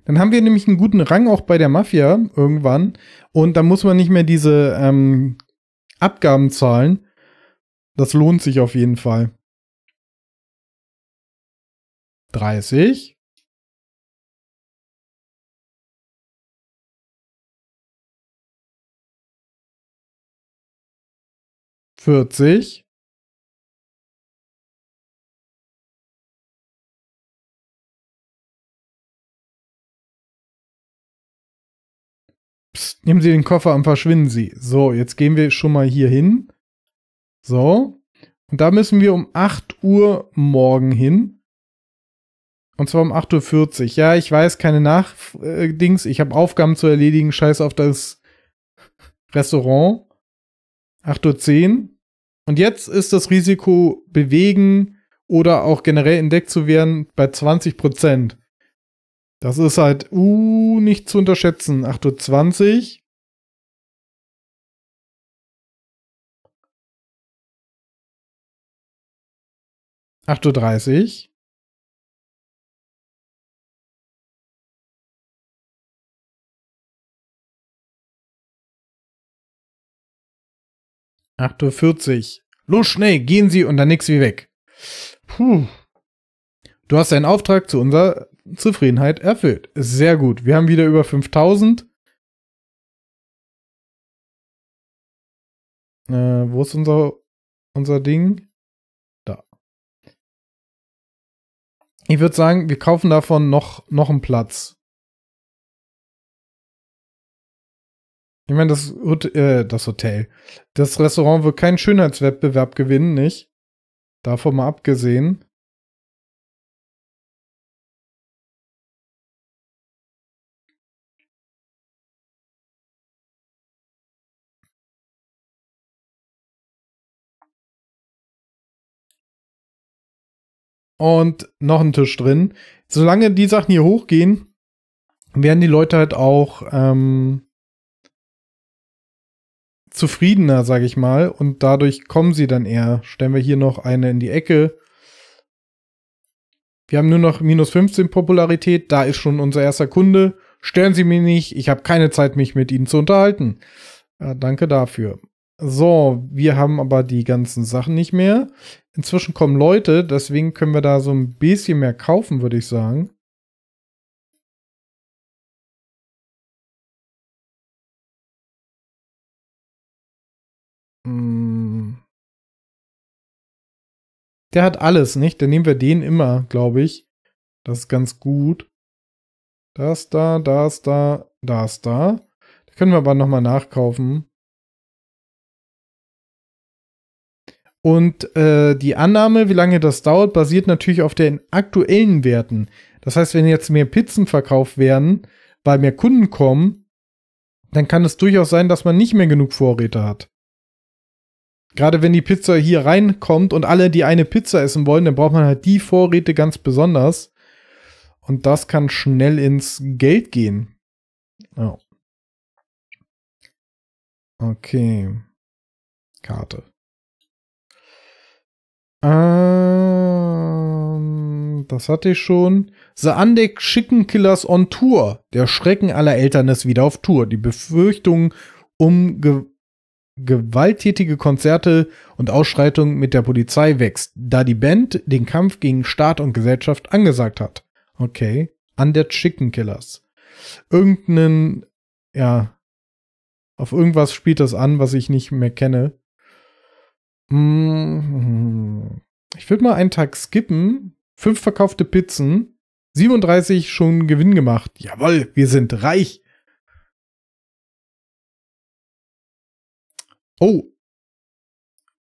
Dann haben wir nämlich einen guten Rang auch bei der Mafia irgendwann. Und dann muss man nicht mehr diese ähm, Abgaben zahlen. Das lohnt sich auf jeden Fall. 30. Vierzig. Nehmen Sie den Koffer und verschwinden Sie. So, jetzt gehen wir schon mal hier hin. So. Und da müssen wir um 8 Uhr morgen hin. Und zwar um 8.40 Uhr. Ja, ich weiß, keine Nachdings. Äh, ich habe Aufgaben zu erledigen. Scheiß auf das Restaurant. 8.10 Uhr. Und jetzt ist das Risiko bewegen oder auch generell entdeckt zu werden bei 20 Prozent. Das ist halt, uh, nicht zu unterschätzen. 8.20 Uhr. Acht Uhr dreißig. Acht Uhr vierzig. Los schnell, gehen Sie und dann nix wie weg. Puh. Du hast einen Auftrag zu unser Zufriedenheit erfüllt. sehr gut. Wir haben wieder über 5000. Äh, wo ist unser, unser Ding? Da. Ich würde sagen, wir kaufen davon noch, noch einen Platz. Ich meine, das, äh, das Hotel. Das Restaurant wird keinen Schönheitswettbewerb gewinnen, nicht? Davon mal abgesehen. und noch ein Tisch drin. Solange die Sachen hier hochgehen, werden die Leute halt auch ähm, zufriedener, sage ich mal, und dadurch kommen sie dann eher. Stellen wir hier noch eine in die Ecke. Wir haben nur noch minus 15 Popularität, da ist schon unser erster Kunde. Stören Sie mich nicht, ich habe keine Zeit, mich mit Ihnen zu unterhalten. Äh, danke dafür. So, wir haben aber die ganzen Sachen nicht mehr. Inzwischen kommen Leute, deswegen können wir da so ein bisschen mehr kaufen, würde ich sagen. Mm. Der hat alles, nicht? Dann nehmen wir den immer, glaube ich. Das ist ganz gut. Das da, das da, das da. Da können wir aber nochmal nachkaufen. Und äh, die Annahme, wie lange das dauert, basiert natürlich auf den aktuellen Werten. Das heißt, wenn jetzt mehr Pizzen verkauft werden, weil mehr Kunden kommen, dann kann es durchaus sein, dass man nicht mehr genug Vorräte hat. Gerade wenn die Pizza hier reinkommt und alle, die eine Pizza essen wollen, dann braucht man halt die Vorräte ganz besonders. Und das kann schnell ins Geld gehen. Oh. Okay. Karte. Ähm, das hatte ich schon. The Undeck Chicken Killers on Tour. Der Schrecken aller Eltern ist wieder auf Tour. Die Befürchtung um ge gewalttätige Konzerte und Ausschreitungen mit der Polizei wächst, da die Band den Kampf gegen Staat und Gesellschaft angesagt hat. Okay. Undead Chicken Killers. Irgendeinen, ja, auf irgendwas spielt das an, was ich nicht mehr kenne. Mm-hmm. Ich würde mal einen Tag skippen. Fünf verkaufte Pizzen. 37 schon Gewinn gemacht. Jawoll, wir sind reich. Oh.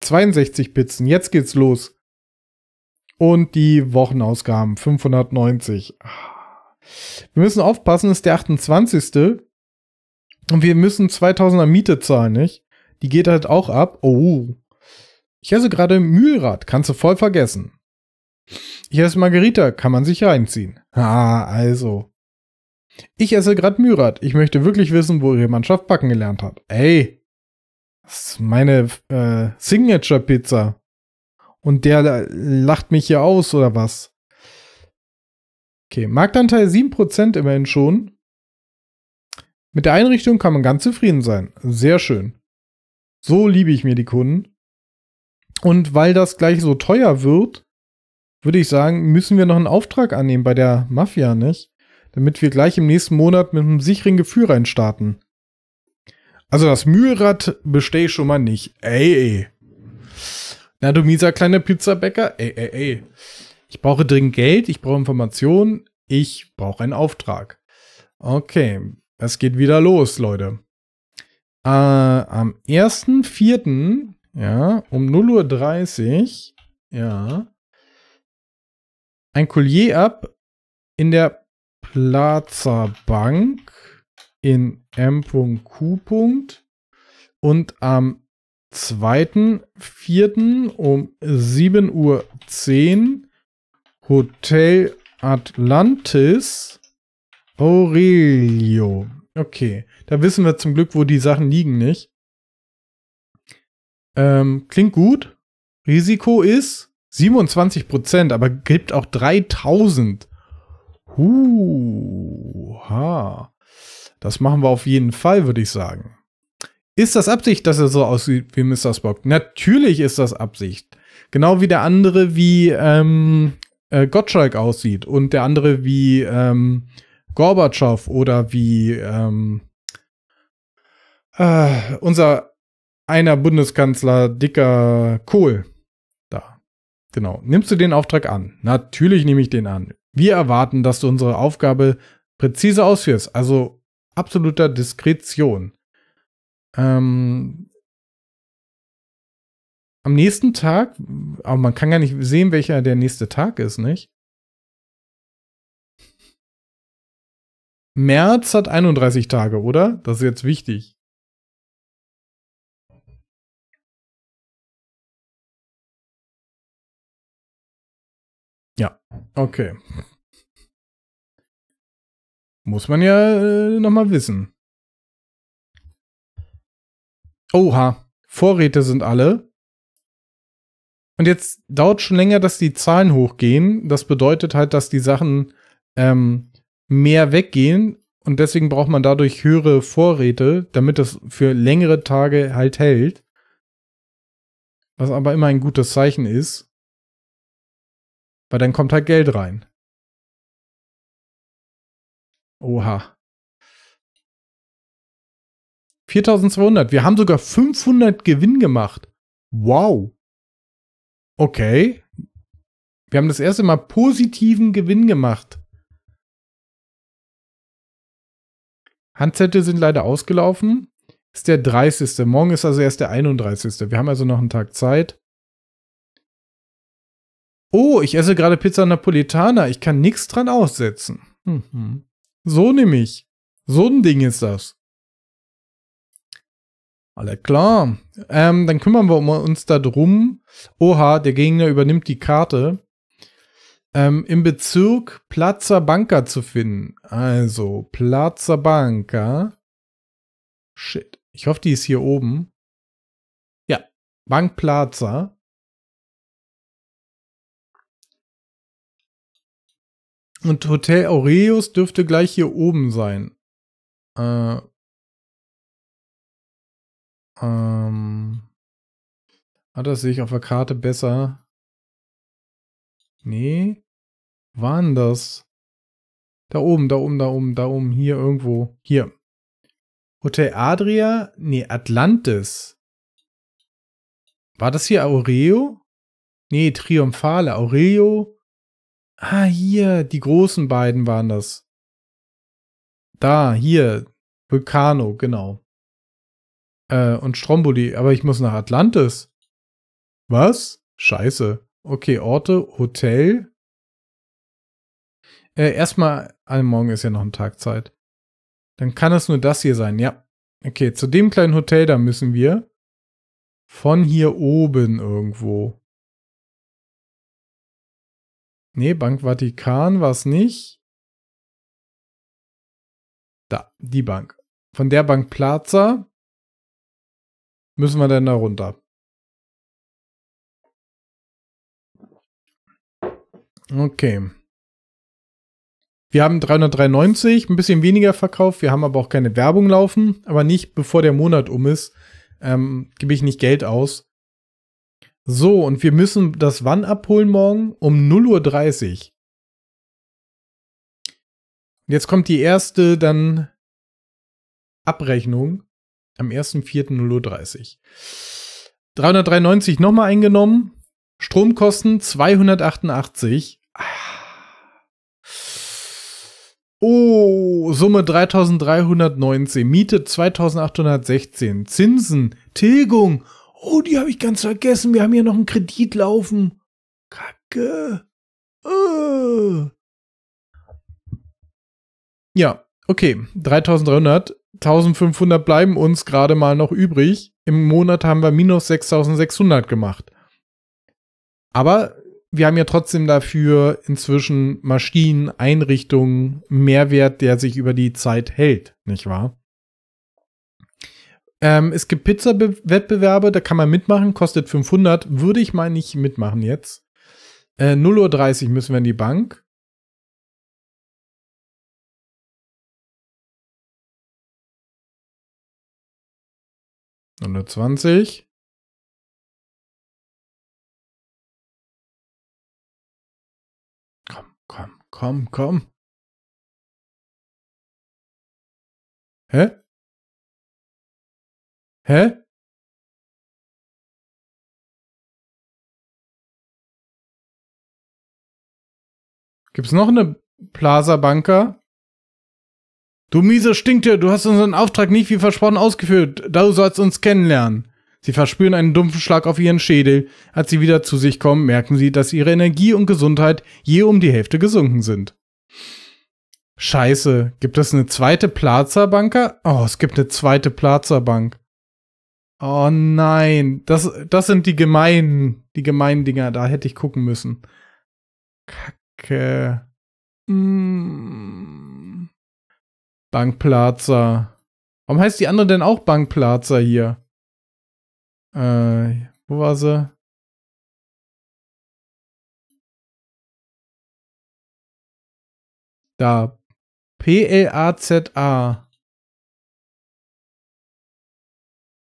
62 Pizzen. Jetzt geht's los. Und die Wochenausgaben 590. Wir müssen aufpassen, ist der 28. Und wir müssen 2000er Miete zahlen, nicht? Die geht halt auch ab. Oh, ich esse gerade Mühlrad, kannst du voll vergessen. Ich esse Margarita, kann man sich reinziehen. Ah, also. Ich esse gerade Mühlrad. Ich möchte wirklich wissen, wo ihre Mannschaft backen gelernt hat. Ey, das ist meine äh, Signature-Pizza. Und der lacht mich hier aus, oder was? Okay, Marktanteil 7% immerhin schon. Mit der Einrichtung kann man ganz zufrieden sein. Sehr schön. So liebe ich mir die Kunden. Und weil das gleich so teuer wird, würde ich sagen, müssen wir noch einen Auftrag annehmen bei der Mafia, nicht? Damit wir gleich im nächsten Monat mit einem sicheren Gefühl reinstarten. Also das Mühlrad bestehe ich schon mal nicht. Ey, ey. Na, du mieser kleiner Pizzabäcker. Ey, ey, ey. Ich brauche dringend Geld, ich brauche Informationen, ich brauche einen Auftrag. Okay, es geht wieder los, Leute. Äh, am 1.4 ja, um 0.30 Uhr, ja, ein Collier ab in der Plaza Bank in M.Q. Und am 2.4. um 7.10 Uhr Hotel Atlantis Aurelio. Okay, da wissen wir zum Glück, wo die Sachen liegen, nicht? Ähm, klingt gut. Risiko ist 27 Prozent, aber gibt auch 3000. Uh, ha. Das machen wir auf jeden Fall, würde ich sagen. Ist das Absicht, dass er so aussieht wie Mr. Spock? Natürlich ist das Absicht. Genau wie der andere wie ähm, äh, Gottschalk aussieht und der andere wie ähm, Gorbatschow oder wie ähm, äh, unser einer Bundeskanzler dicker Kohl da. Genau. Nimmst du den Auftrag an? Natürlich nehme ich den an. Wir erwarten, dass du unsere Aufgabe präzise ausführst, also absoluter Diskretion. Ähm, am nächsten Tag, aber man kann gar nicht sehen, welcher der nächste Tag ist, nicht? März hat 31 Tage, oder? Das ist jetzt wichtig. Okay. Muss man ja äh, nochmal wissen. Oha, Vorräte sind alle. Und jetzt dauert schon länger, dass die Zahlen hochgehen. Das bedeutet halt, dass die Sachen ähm, mehr weggehen. Und deswegen braucht man dadurch höhere Vorräte, damit das für längere Tage halt hält. Was aber immer ein gutes Zeichen ist. Weil dann kommt halt Geld rein. Oha. 4200. Wir haben sogar 500 Gewinn gemacht. Wow. Okay. Wir haben das erste Mal positiven Gewinn gemacht. Handzettel sind leider ausgelaufen. Ist der 30. Morgen ist also erst der 31. Wir haben also noch einen Tag Zeit. Oh, ich esse gerade Pizza Napolitana. Ich kann nichts dran aussetzen. Mhm. So ich. So ein Ding ist das. Alle klar. Ähm, dann kümmern wir uns da drum. Oha, der Gegner übernimmt die Karte. Ähm, Im Bezirk Plaza Banca zu finden. Also, Plaza Banca. Shit. Ich hoffe, die ist hier oben. Ja, Bank Plaza. Und Hotel Aureus dürfte gleich hier oben sein. Äh, ähm, ah, das sehe ich auf der Karte besser. Nee. Waren das? Da oben, da oben, da oben, da oben, hier irgendwo. Hier. Hotel Adria? Nee, Atlantis. War das hier Aureo? Nee, Triumphale. Aureo, Ah, hier, die großen beiden waren das. Da, hier, Vulcano, genau. Äh, und Stromboli, aber ich muss nach Atlantis. Was? Scheiße. Okay, Orte, Hotel. Äh, erstmal, morgen ist ja noch ein Tag Zeit. Dann kann es nur das hier sein, ja. Okay, zu dem kleinen Hotel, da müssen wir. Von hier oben irgendwo. Nee, Bank Vatikan war es nicht. Da, die Bank. Von der Bank Plaza müssen wir dann da runter. Okay. Wir haben 393, ein bisschen weniger verkauft. Wir haben aber auch keine Werbung laufen. Aber nicht bevor der Monat um ist, ähm, gebe ich nicht Geld aus. So, und wir müssen das wann abholen morgen? Um 0.30 Uhr. Jetzt kommt die erste dann Abrechnung am 1.4. Uhr. 393 nochmal eingenommen. Stromkosten 288. Ah. Oh, Summe 3319, Miete 2816, Zinsen, Tilgung Oh, die habe ich ganz vergessen. Wir haben hier noch einen Kredit laufen. Kacke. Äh. Ja, okay. 3300. 1500 bleiben uns gerade mal noch übrig. Im Monat haben wir minus 6600 gemacht. Aber wir haben ja trotzdem dafür inzwischen Maschinen, Einrichtungen, Mehrwert, der sich über die Zeit hält, nicht wahr? Ähm, es gibt Pizza-Wettbewerbe, da kann man mitmachen, kostet 500. Würde ich mal nicht mitmachen jetzt. Äh, 0.30 Uhr müssen wir in die Bank. Hundertzwanzig. Komm, komm, komm, komm. Hä? Hä? Gibt's noch eine Plaza Banker? Du miese Stinkte, du hast unseren Auftrag nicht wie versprochen ausgeführt, du sollst uns kennenlernen. Sie verspüren einen dumpfen Schlag auf ihren Schädel. Als sie wieder zu sich kommen, merken sie, dass ihre Energie und Gesundheit je um die Hälfte gesunken sind. Scheiße, gibt es eine zweite Plaza Banker? Oh, es gibt eine zweite Plaza Bank. Oh nein, das, das sind die gemeinen, die gemeinen Dinger, da hätte ich gucken müssen. Kacke. Mm. Hm. Bankplaza. Warum heißt die andere denn auch Bankplaza hier? Äh, wo war sie? Da. P-L-A-Z-A. -A.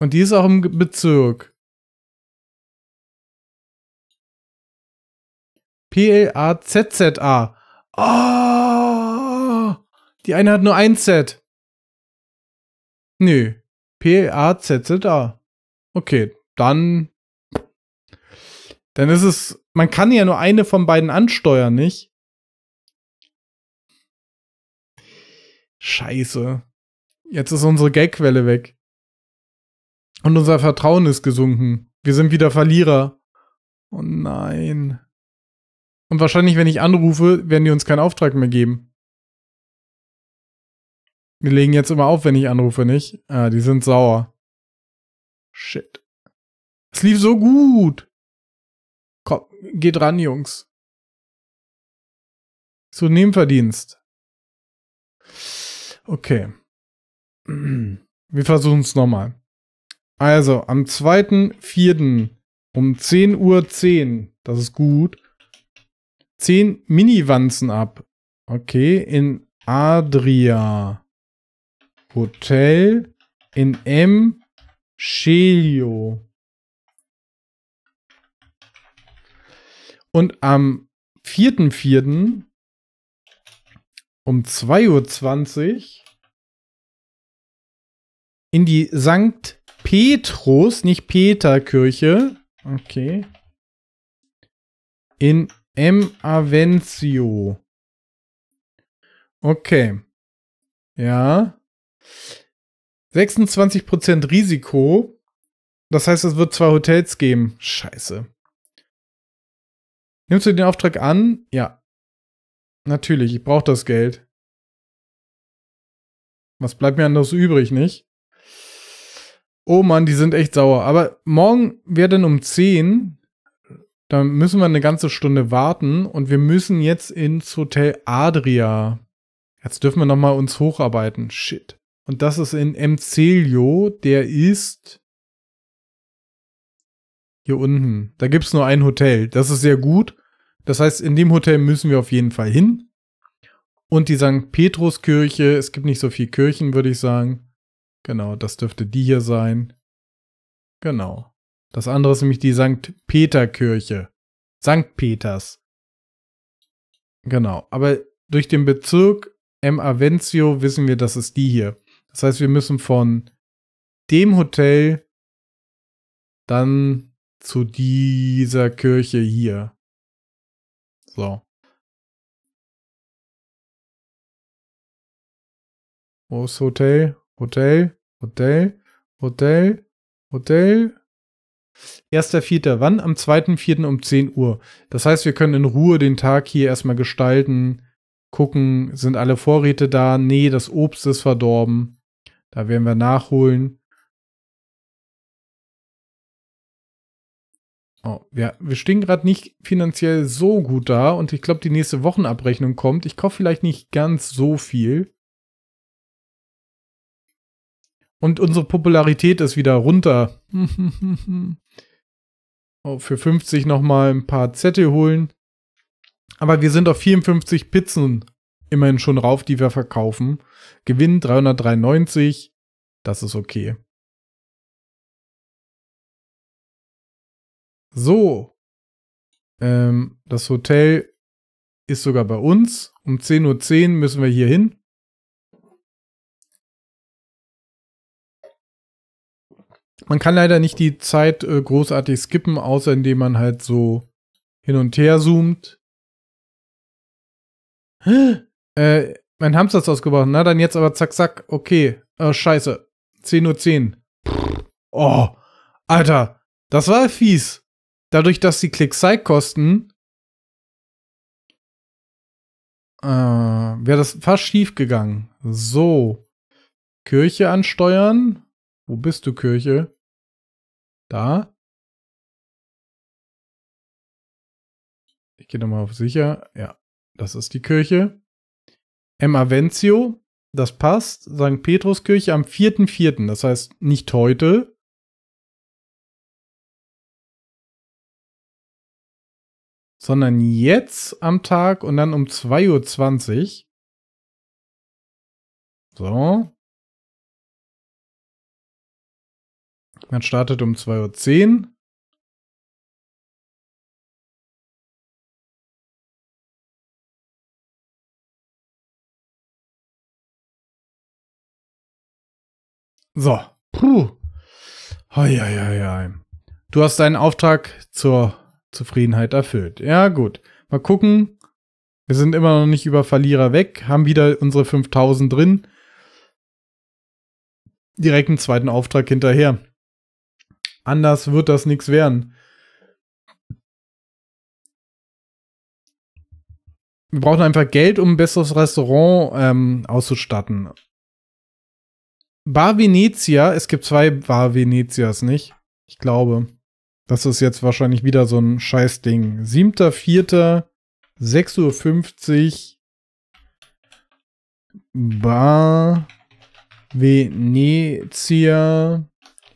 Und die ist auch im Bezirk. P-L-A-Z-Z-A. Oh! Die eine hat nur ein Z. Nö. P-L-A-Z-Z-A. Okay, dann. Dann ist es. Man kann ja nur eine von beiden ansteuern, nicht? Scheiße. Jetzt ist unsere Gagquelle weg. Und unser Vertrauen ist gesunken. Wir sind wieder Verlierer. Oh nein. Und wahrscheinlich, wenn ich anrufe, werden die uns keinen Auftrag mehr geben. Wir legen jetzt immer auf, wenn ich anrufe, nicht? Ah, die sind sauer. Shit. Es lief so gut. Komm, geht ran, Jungs. So Nebenverdienst. Okay. Wir versuchen es nochmal. Also, am 2.4. um 10.10 Uhr, das ist gut, 10 Mini-Wanzen ab. Okay, in Adria Hotel in M. Schelio. Und am 4.4. um 2.20 Uhr in die Sankt Petrus, nicht Peterkirche. Okay. In M. Avencio. Okay. Ja. 26% Risiko. Das heißt, es wird zwei Hotels geben. Scheiße. Nimmst du den Auftrag an? Ja. Natürlich, ich brauche das Geld. Was bleibt mir anders übrig, nicht? Oh Mann, die sind echt sauer. Aber morgen wäre dann um 10. Da müssen wir eine ganze Stunde warten und wir müssen jetzt ins Hotel Adria. Jetzt dürfen wir nochmal uns hocharbeiten. Shit. Und das ist in Mcelio. Der ist hier unten. Da gibt es nur ein Hotel. Das ist sehr gut. Das heißt, in dem Hotel müssen wir auf jeden Fall hin. Und die St. Petruskirche. Es gibt nicht so viel Kirchen, würde ich sagen. Genau, das dürfte die hier sein. Genau. Das andere ist nämlich die St. Peter-Kirche. St. Peters. Genau, aber durch den Bezirk M. Avencio wissen wir, das ist die hier. Das heißt, wir müssen von dem Hotel dann zu dieser Kirche hier. So. Wo ist Hotel? Hotel, Hotel, Hotel, Hotel. Erster Vierter, Wann? Am zweiten Vierten um 10 Uhr. Das heißt, wir können in Ruhe den Tag hier erstmal gestalten, gucken, sind alle Vorräte da? Nee, das Obst ist verdorben. Da werden wir nachholen. Oh, ja, wir stehen gerade nicht finanziell so gut da und ich glaube, die nächste Wochenabrechnung kommt. Ich kaufe vielleicht nicht ganz so viel. Und unsere Popularität ist wieder runter. <laughs> oh, für 50 nochmal ein paar Zettel holen. Aber wir sind auf 54 Pizzen immerhin schon rauf, die wir verkaufen. Gewinn 393. Das ist okay. So. Ähm, das Hotel ist sogar bei uns. Um 10.10 Uhr müssen wir hier hin. man kann leider nicht die Zeit äh, großartig skippen, außer indem man halt so hin und her zoomt. Äh, mein Hamster ist ausgebrochen. Na, dann jetzt aber zack, zack. Okay. Äh, scheiße. 10.10 Uhr. Oh, Alter. Das war fies. Dadurch, dass die Klickzeit kosten, äh, wäre das fast schief gegangen. So. Kirche ansteuern. Wo bist du, Kirche? Da? Ich gehe nochmal auf sicher. Ja, das ist die Kirche. M. Avencio, das passt. St. Petruskirche am 4.4., das heißt nicht heute. Sondern jetzt am Tag und dann um 2.20 Uhr. So. Man startet um 2.10 Uhr. So. Puh. Hei, hei, hei. Du hast deinen Auftrag zur Zufriedenheit erfüllt. Ja, gut. Mal gucken. Wir sind immer noch nicht über Verlierer weg, haben wieder unsere 5000 drin. Direkt einen zweiten Auftrag hinterher. Anders wird das nichts werden. Wir brauchen einfach Geld, um ein besseres Restaurant ähm, auszustatten. Bar Venezia, es gibt zwei Bar Venezias, nicht? Ich glaube. Das ist jetzt wahrscheinlich wieder so ein Scheißding. 7.4. 6.50 Uhr. Bar Venezia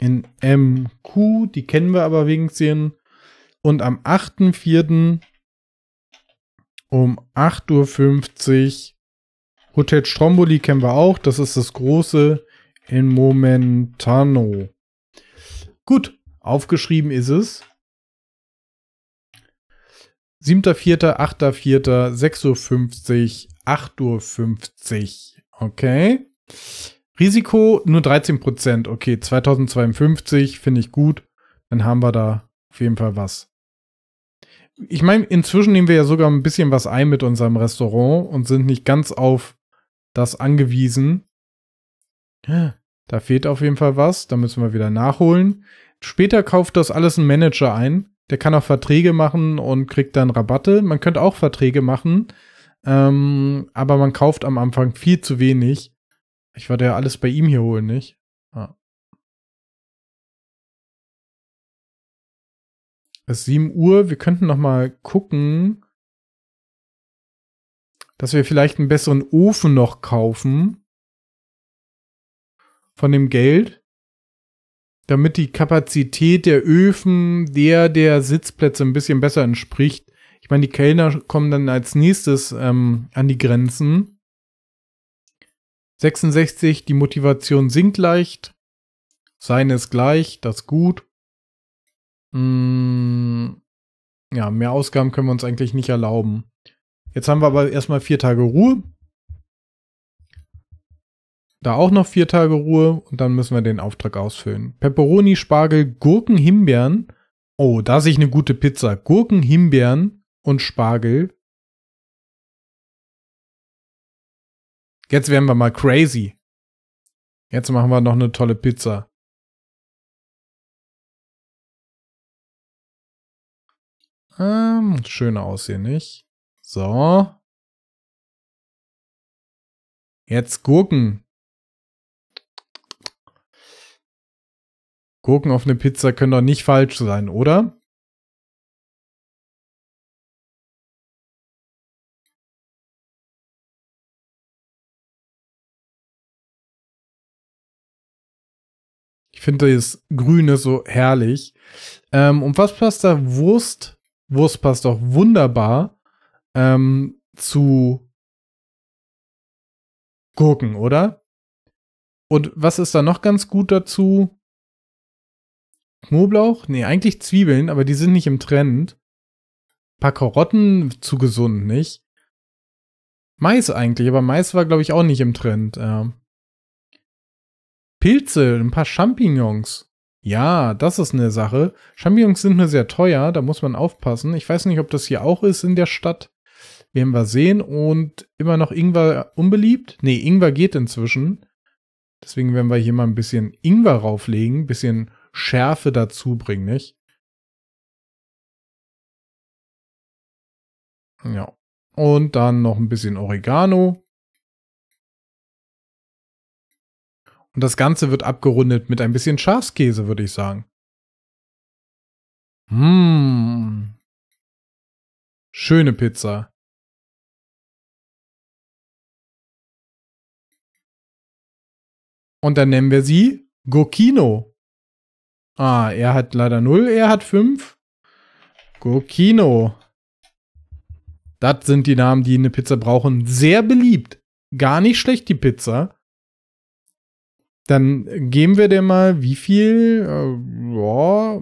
in MQ, die kennen wir aber wegen Szenen. Und am 8.4. um 8.50 Uhr Hotel Stromboli kennen wir auch. Das ist das große in Momentano. Gut, aufgeschrieben ist es. 7.4., 8.4., 6.50 Uhr, 8.50 Uhr. Okay. Risiko nur 13 Prozent. Okay, 2052 finde ich gut. Dann haben wir da auf jeden Fall was. Ich meine, inzwischen nehmen wir ja sogar ein bisschen was ein mit unserem Restaurant und sind nicht ganz auf das angewiesen. Da fehlt auf jeden Fall was. Da müssen wir wieder nachholen. Später kauft das alles ein Manager ein. Der kann auch Verträge machen und kriegt dann Rabatte. Man könnte auch Verträge machen. Ähm, aber man kauft am Anfang viel zu wenig ich wollte ja alles bei ihm hier holen, nicht? Ah. Es ist 7 Uhr. Wir könnten noch mal gucken, dass wir vielleicht einen besseren Ofen noch kaufen. Von dem Geld. Damit die Kapazität der Öfen der der Sitzplätze ein bisschen besser entspricht. Ich meine, die Kellner kommen dann als nächstes ähm, an die Grenzen. 66, die Motivation sinkt leicht. Sein ist gleich, das gut. Mm, ja, mehr Ausgaben können wir uns eigentlich nicht erlauben. Jetzt haben wir aber erstmal vier Tage Ruhe. Da auch noch vier Tage Ruhe und dann müssen wir den Auftrag ausfüllen. Peperoni, Spargel, Gurken, Himbeeren. Oh, da sehe ich eine gute Pizza. Gurken, Himbeeren und Spargel Jetzt werden wir mal crazy. Jetzt machen wir noch eine tolle Pizza. Ähm, schön aussehen, nicht? So. Jetzt Gurken. Gurken auf eine Pizza können doch nicht falsch sein, oder? finde das Grüne so herrlich. Ähm, und was passt da? Wurst. Wurst passt auch wunderbar ähm, zu Gurken, oder? Und was ist da noch ganz gut dazu? Knoblauch? Nee, eigentlich Zwiebeln, aber die sind nicht im Trend. Ein paar Karotten zu gesund, nicht? Mais eigentlich, aber Mais war, glaube ich, auch nicht im Trend. Ja. Pilze, ein paar Champignons. Ja, das ist eine Sache. Champignons sind nur sehr teuer, da muss man aufpassen. Ich weiß nicht, ob das hier auch ist in der Stadt. Werden wir sehen. Und immer noch Ingwer unbeliebt? Nee, Ingwer geht inzwischen. Deswegen werden wir hier mal ein bisschen Ingwer rauflegen, ein bisschen Schärfe dazu bringen, nicht? Ja. Und dann noch ein bisschen Oregano. Und das Ganze wird abgerundet mit ein bisschen Schafskäse, würde ich sagen. Mmh. Schöne Pizza. Und dann nennen wir sie Gokino. Ah, er hat leider 0, er hat 5. Gokino. Das sind die Namen, die eine Pizza brauchen. Sehr beliebt. Gar nicht schlecht, die Pizza. Dann geben wir dir mal wie viel? Äh, ja,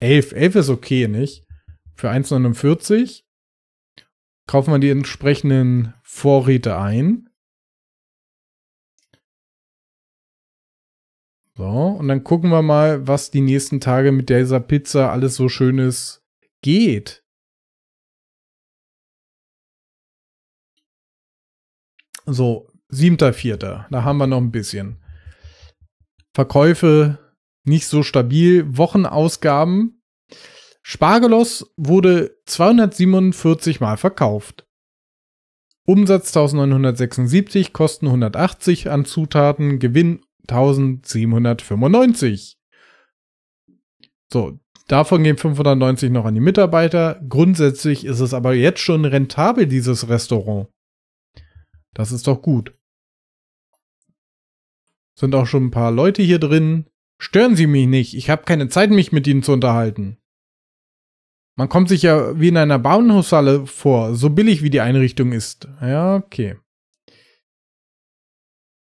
elf. 11 ist okay, nicht? Für 1,49 kaufen wir die entsprechenden Vorräte ein. So, und dann gucken wir mal, was die nächsten Tage mit dieser Pizza alles so Schönes geht. So, 7.4. Da haben wir noch ein bisschen. Verkäufe nicht so stabil. Wochenausgaben. Spargelos wurde 247 Mal verkauft. Umsatz 1976, Kosten 180 an Zutaten, Gewinn 1795. So, davon gehen 590 noch an die Mitarbeiter. Grundsätzlich ist es aber jetzt schon rentabel, dieses Restaurant. Das ist doch gut. Sind auch schon ein paar Leute hier drin. Stören Sie mich nicht. Ich habe keine Zeit, mich mit Ihnen zu unterhalten. Man kommt sich ja wie in einer Bahnhofshalle vor, so billig wie die Einrichtung ist. Ja, okay.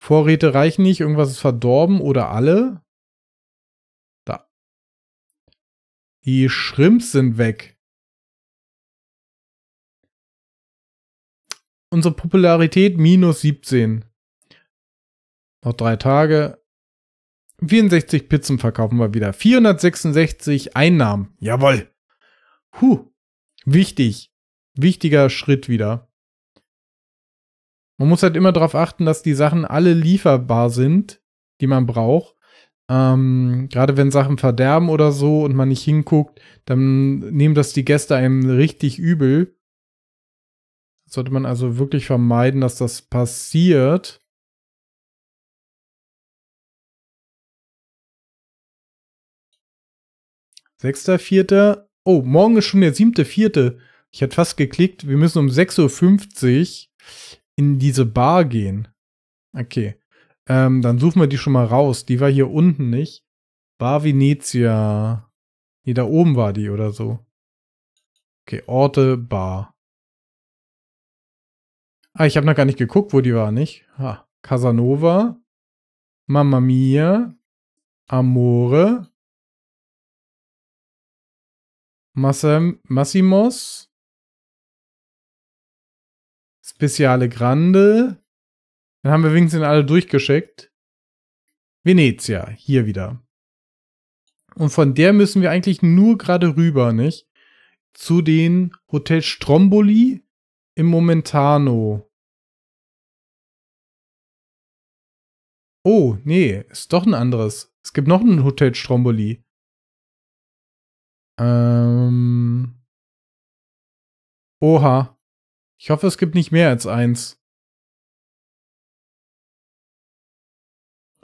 Vorräte reichen nicht, irgendwas ist verdorben oder alle. Da. Die Schrimps sind weg. Unsere Popularität minus 17 noch drei Tage. 64 Pizzen verkaufen wir wieder. 466 Einnahmen. Jawoll. Huh. Wichtig. Wichtiger Schritt wieder. Man muss halt immer darauf achten, dass die Sachen alle lieferbar sind, die man braucht. Ähm, Gerade wenn Sachen verderben oder so und man nicht hinguckt, dann nehmen das die Gäste einem richtig übel. Sollte man also wirklich vermeiden, dass das passiert. Sechster, vierter. Oh, morgen ist schon der siebte, vierte. Ich hätte fast geklickt, wir müssen um 6.50 Uhr in diese Bar gehen. Okay. Ähm, dann suchen wir die schon mal raus. Die war hier unten nicht. Bar Venezia. Nee, da oben war die oder so. Okay, Orte, Bar. Ah, ich habe noch gar nicht geguckt, wo die war, nicht? Ah, Casanova. Mamma Mia. Amore. Massimos. Speciale Grande. Dann haben wir wenigstens alle durchgeschickt. Venezia, hier wieder. Und von der müssen wir eigentlich nur gerade rüber, nicht? Zu den Hotel Stromboli im Momentano. Oh, nee, ist doch ein anderes. Es gibt noch ein Hotel Stromboli. Ähm. Oha. Ich hoffe, es gibt nicht mehr als eins.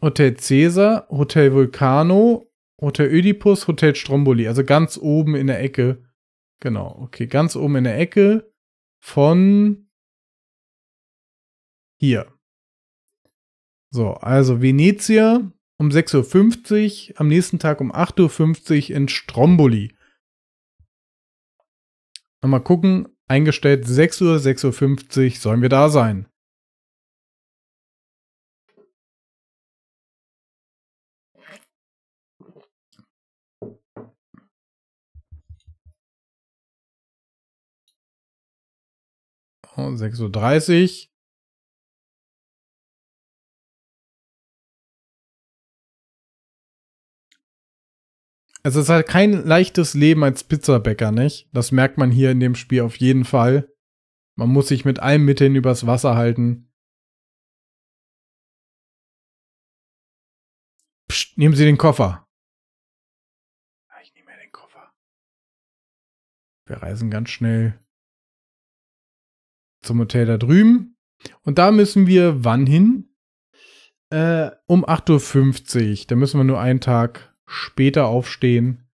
Hotel Cäsar, Hotel Vulcano, Hotel Oedipus, Hotel Stromboli. Also ganz oben in der Ecke. Genau, okay. Ganz oben in der Ecke von hier. So, also Venezia um 6.50 Uhr, am nächsten Tag um 8.50 Uhr in Stromboli. Nochmal gucken, eingestellt 6 Uhr, 6.50 Uhr sollen wir da sein. Oh, 6.30 Uhr. Also es ist halt kein leichtes Leben als Pizzabäcker, nicht? Das merkt man hier in dem Spiel auf jeden Fall. Man muss sich mit allen Mitteln übers Wasser halten. Psst, nehmen Sie den Koffer. Ah, ich nehme ja den Koffer. Wir reisen ganz schnell zum Hotel da drüben. Und da müssen wir wann hin? Äh, um 8.50 Uhr. Da müssen wir nur einen Tag später aufstehen.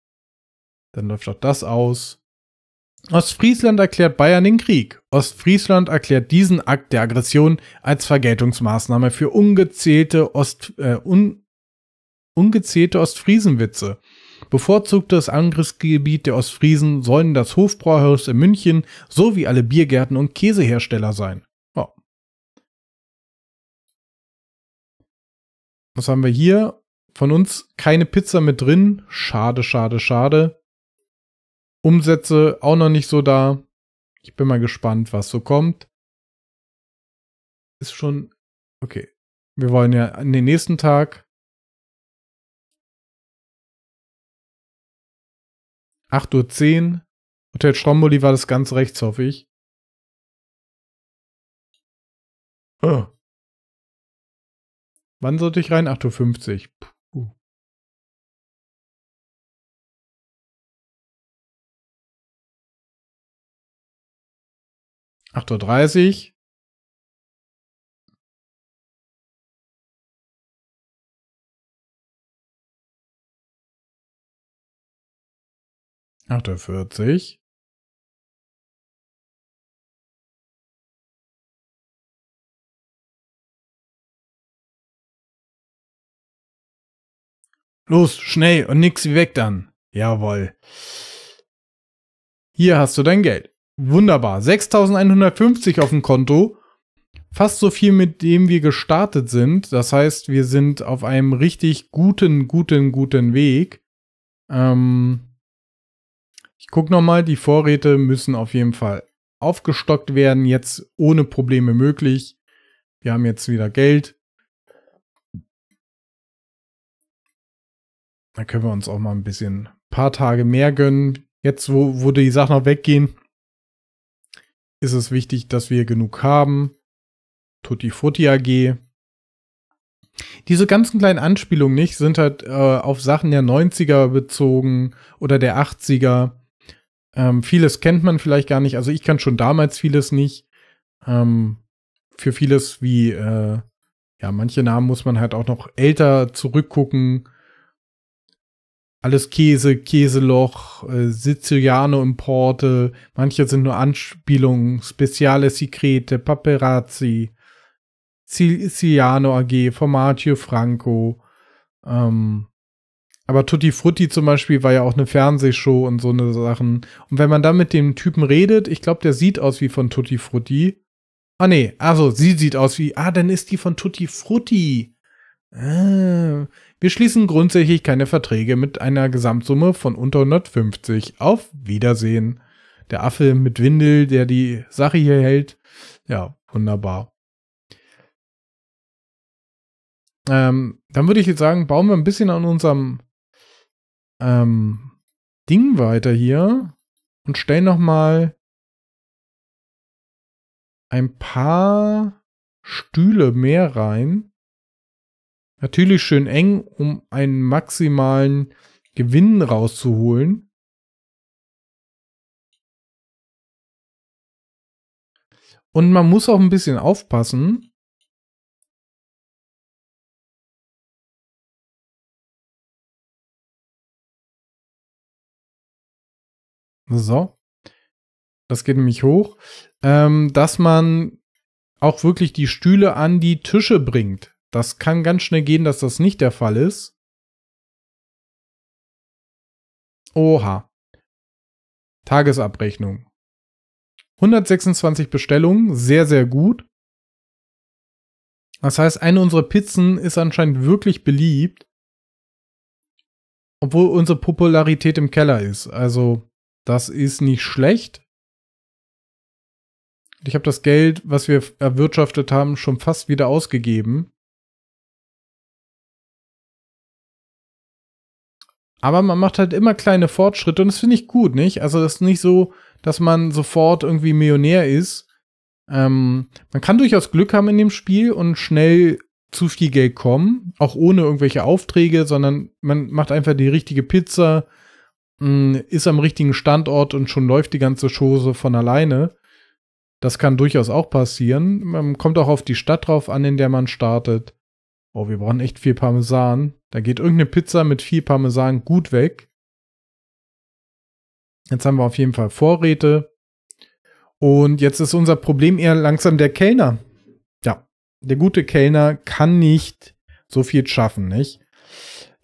Dann läuft auch das aus. Ostfriesland erklärt Bayern den Krieg. Ostfriesland erklärt diesen Akt der Aggression als Vergeltungsmaßnahme für ungezählte, Ost, äh, un, ungezählte Ostfriesenwitze. Bevorzugtes Angriffsgebiet der Ostfriesen sollen das Hofbrauhaus in München sowie alle Biergärten und Käsehersteller sein. Was haben wir hier? Von uns keine Pizza mit drin. Schade, schade, schade. Umsätze auch noch nicht so da. Ich bin mal gespannt, was so kommt. Ist schon okay. Wir wollen ja an den nächsten Tag. 8.10 Uhr. Hotel Stromboli war das ganz rechts, hoffe ich. Oh. Wann sollte ich rein? 8.50 Uhr. Puh. 8.30 Uhr. Achtundvierzig. Los, schnell und nix wie weg dann. Jawohl. Hier hast du dein Geld. Wunderbar. 6150 auf dem Konto. Fast so viel, mit dem wir gestartet sind. Das heißt, wir sind auf einem richtig guten, guten, guten Weg. Ähm ich gucke nochmal, die Vorräte müssen auf jeden Fall aufgestockt werden. Jetzt ohne Probleme möglich. Wir haben jetzt wieder Geld. Da können wir uns auch mal ein bisschen paar Tage mehr gönnen. Jetzt, wo, wo die Sachen noch weggehen, ist es wichtig, dass wir genug haben. Tutti Futti AG. Diese ganzen kleinen Anspielungen nicht sind halt äh, auf Sachen der 90er bezogen oder der 80er. Ähm, vieles kennt man vielleicht gar nicht. Also ich kann schon damals vieles nicht. Ähm, für vieles wie, äh, ja, manche Namen muss man halt auch noch älter zurückgucken alles Käse, Käseloch, äh, Siziliano-Importe, manche sind nur Anspielungen, Speziale Secrete, Paparazzi, Siciliano AG, Formatio Franco. Ähm, aber Tutti Frutti zum Beispiel war ja auch eine Fernsehshow und so eine Sachen. Und wenn man dann mit dem Typen redet, ich glaube, der sieht aus wie von Tutti Frutti. Ah nee, also sie sieht aus wie, ah, dann ist die von Tutti Frutti. Ah, wir schließen grundsätzlich keine Verträge mit einer Gesamtsumme von unter 150. Auf Wiedersehen. Der Affe mit Windel, der die Sache hier hält. Ja, wunderbar. Ähm, dann würde ich jetzt sagen, bauen wir ein bisschen an unserem ähm, Ding weiter hier und stellen nochmal ein paar Stühle mehr rein. Natürlich schön eng, um einen maximalen Gewinn rauszuholen. Und man muss auch ein bisschen aufpassen. So. Das geht nämlich hoch. Ähm, dass man auch wirklich die Stühle an die Tische bringt. Das kann ganz schnell gehen, dass das nicht der Fall ist. Oha. Tagesabrechnung. 126 Bestellungen, sehr, sehr gut. Das heißt, eine unserer Pizzen ist anscheinend wirklich beliebt, obwohl unsere Popularität im Keller ist. Also, das ist nicht schlecht. Ich habe das Geld, was wir erwirtschaftet haben, schon fast wieder ausgegeben. Aber man macht halt immer kleine Fortschritte und das finde ich gut, nicht? Also das ist nicht so, dass man sofort irgendwie Millionär ist. Ähm, man kann durchaus Glück haben in dem Spiel und schnell zu viel Geld kommen, auch ohne irgendwelche Aufträge, sondern man macht einfach die richtige Pizza, mm, ist am richtigen Standort und schon läuft die ganze Chose von alleine. Das kann durchaus auch passieren. Man kommt auch auf die Stadt drauf an, in der man startet. Oh, wir brauchen echt viel Parmesan. Da geht irgendeine Pizza mit viel Parmesan gut weg. Jetzt haben wir auf jeden Fall Vorräte. Und jetzt ist unser Problem eher langsam der Kellner. Ja, der gute Kellner kann nicht so viel schaffen, nicht?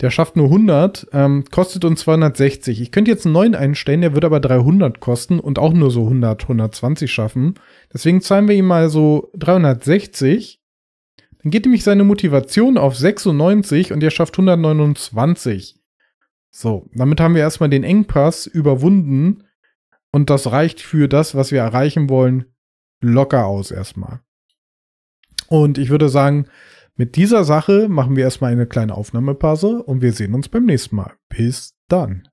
Der schafft nur 100, ähm, kostet uns 260. Ich könnte jetzt einen neuen einstellen, der wird aber 300 kosten und auch nur so 100, 120 schaffen. Deswegen zahlen wir ihm mal so 360 dann geht nämlich seine Motivation auf 96 und er schafft 129. So, damit haben wir erstmal den Engpass überwunden und das reicht für das, was wir erreichen wollen, locker aus erstmal. Und ich würde sagen, mit dieser Sache machen wir erstmal eine kleine Aufnahmepause und wir sehen uns beim nächsten Mal. Bis dann.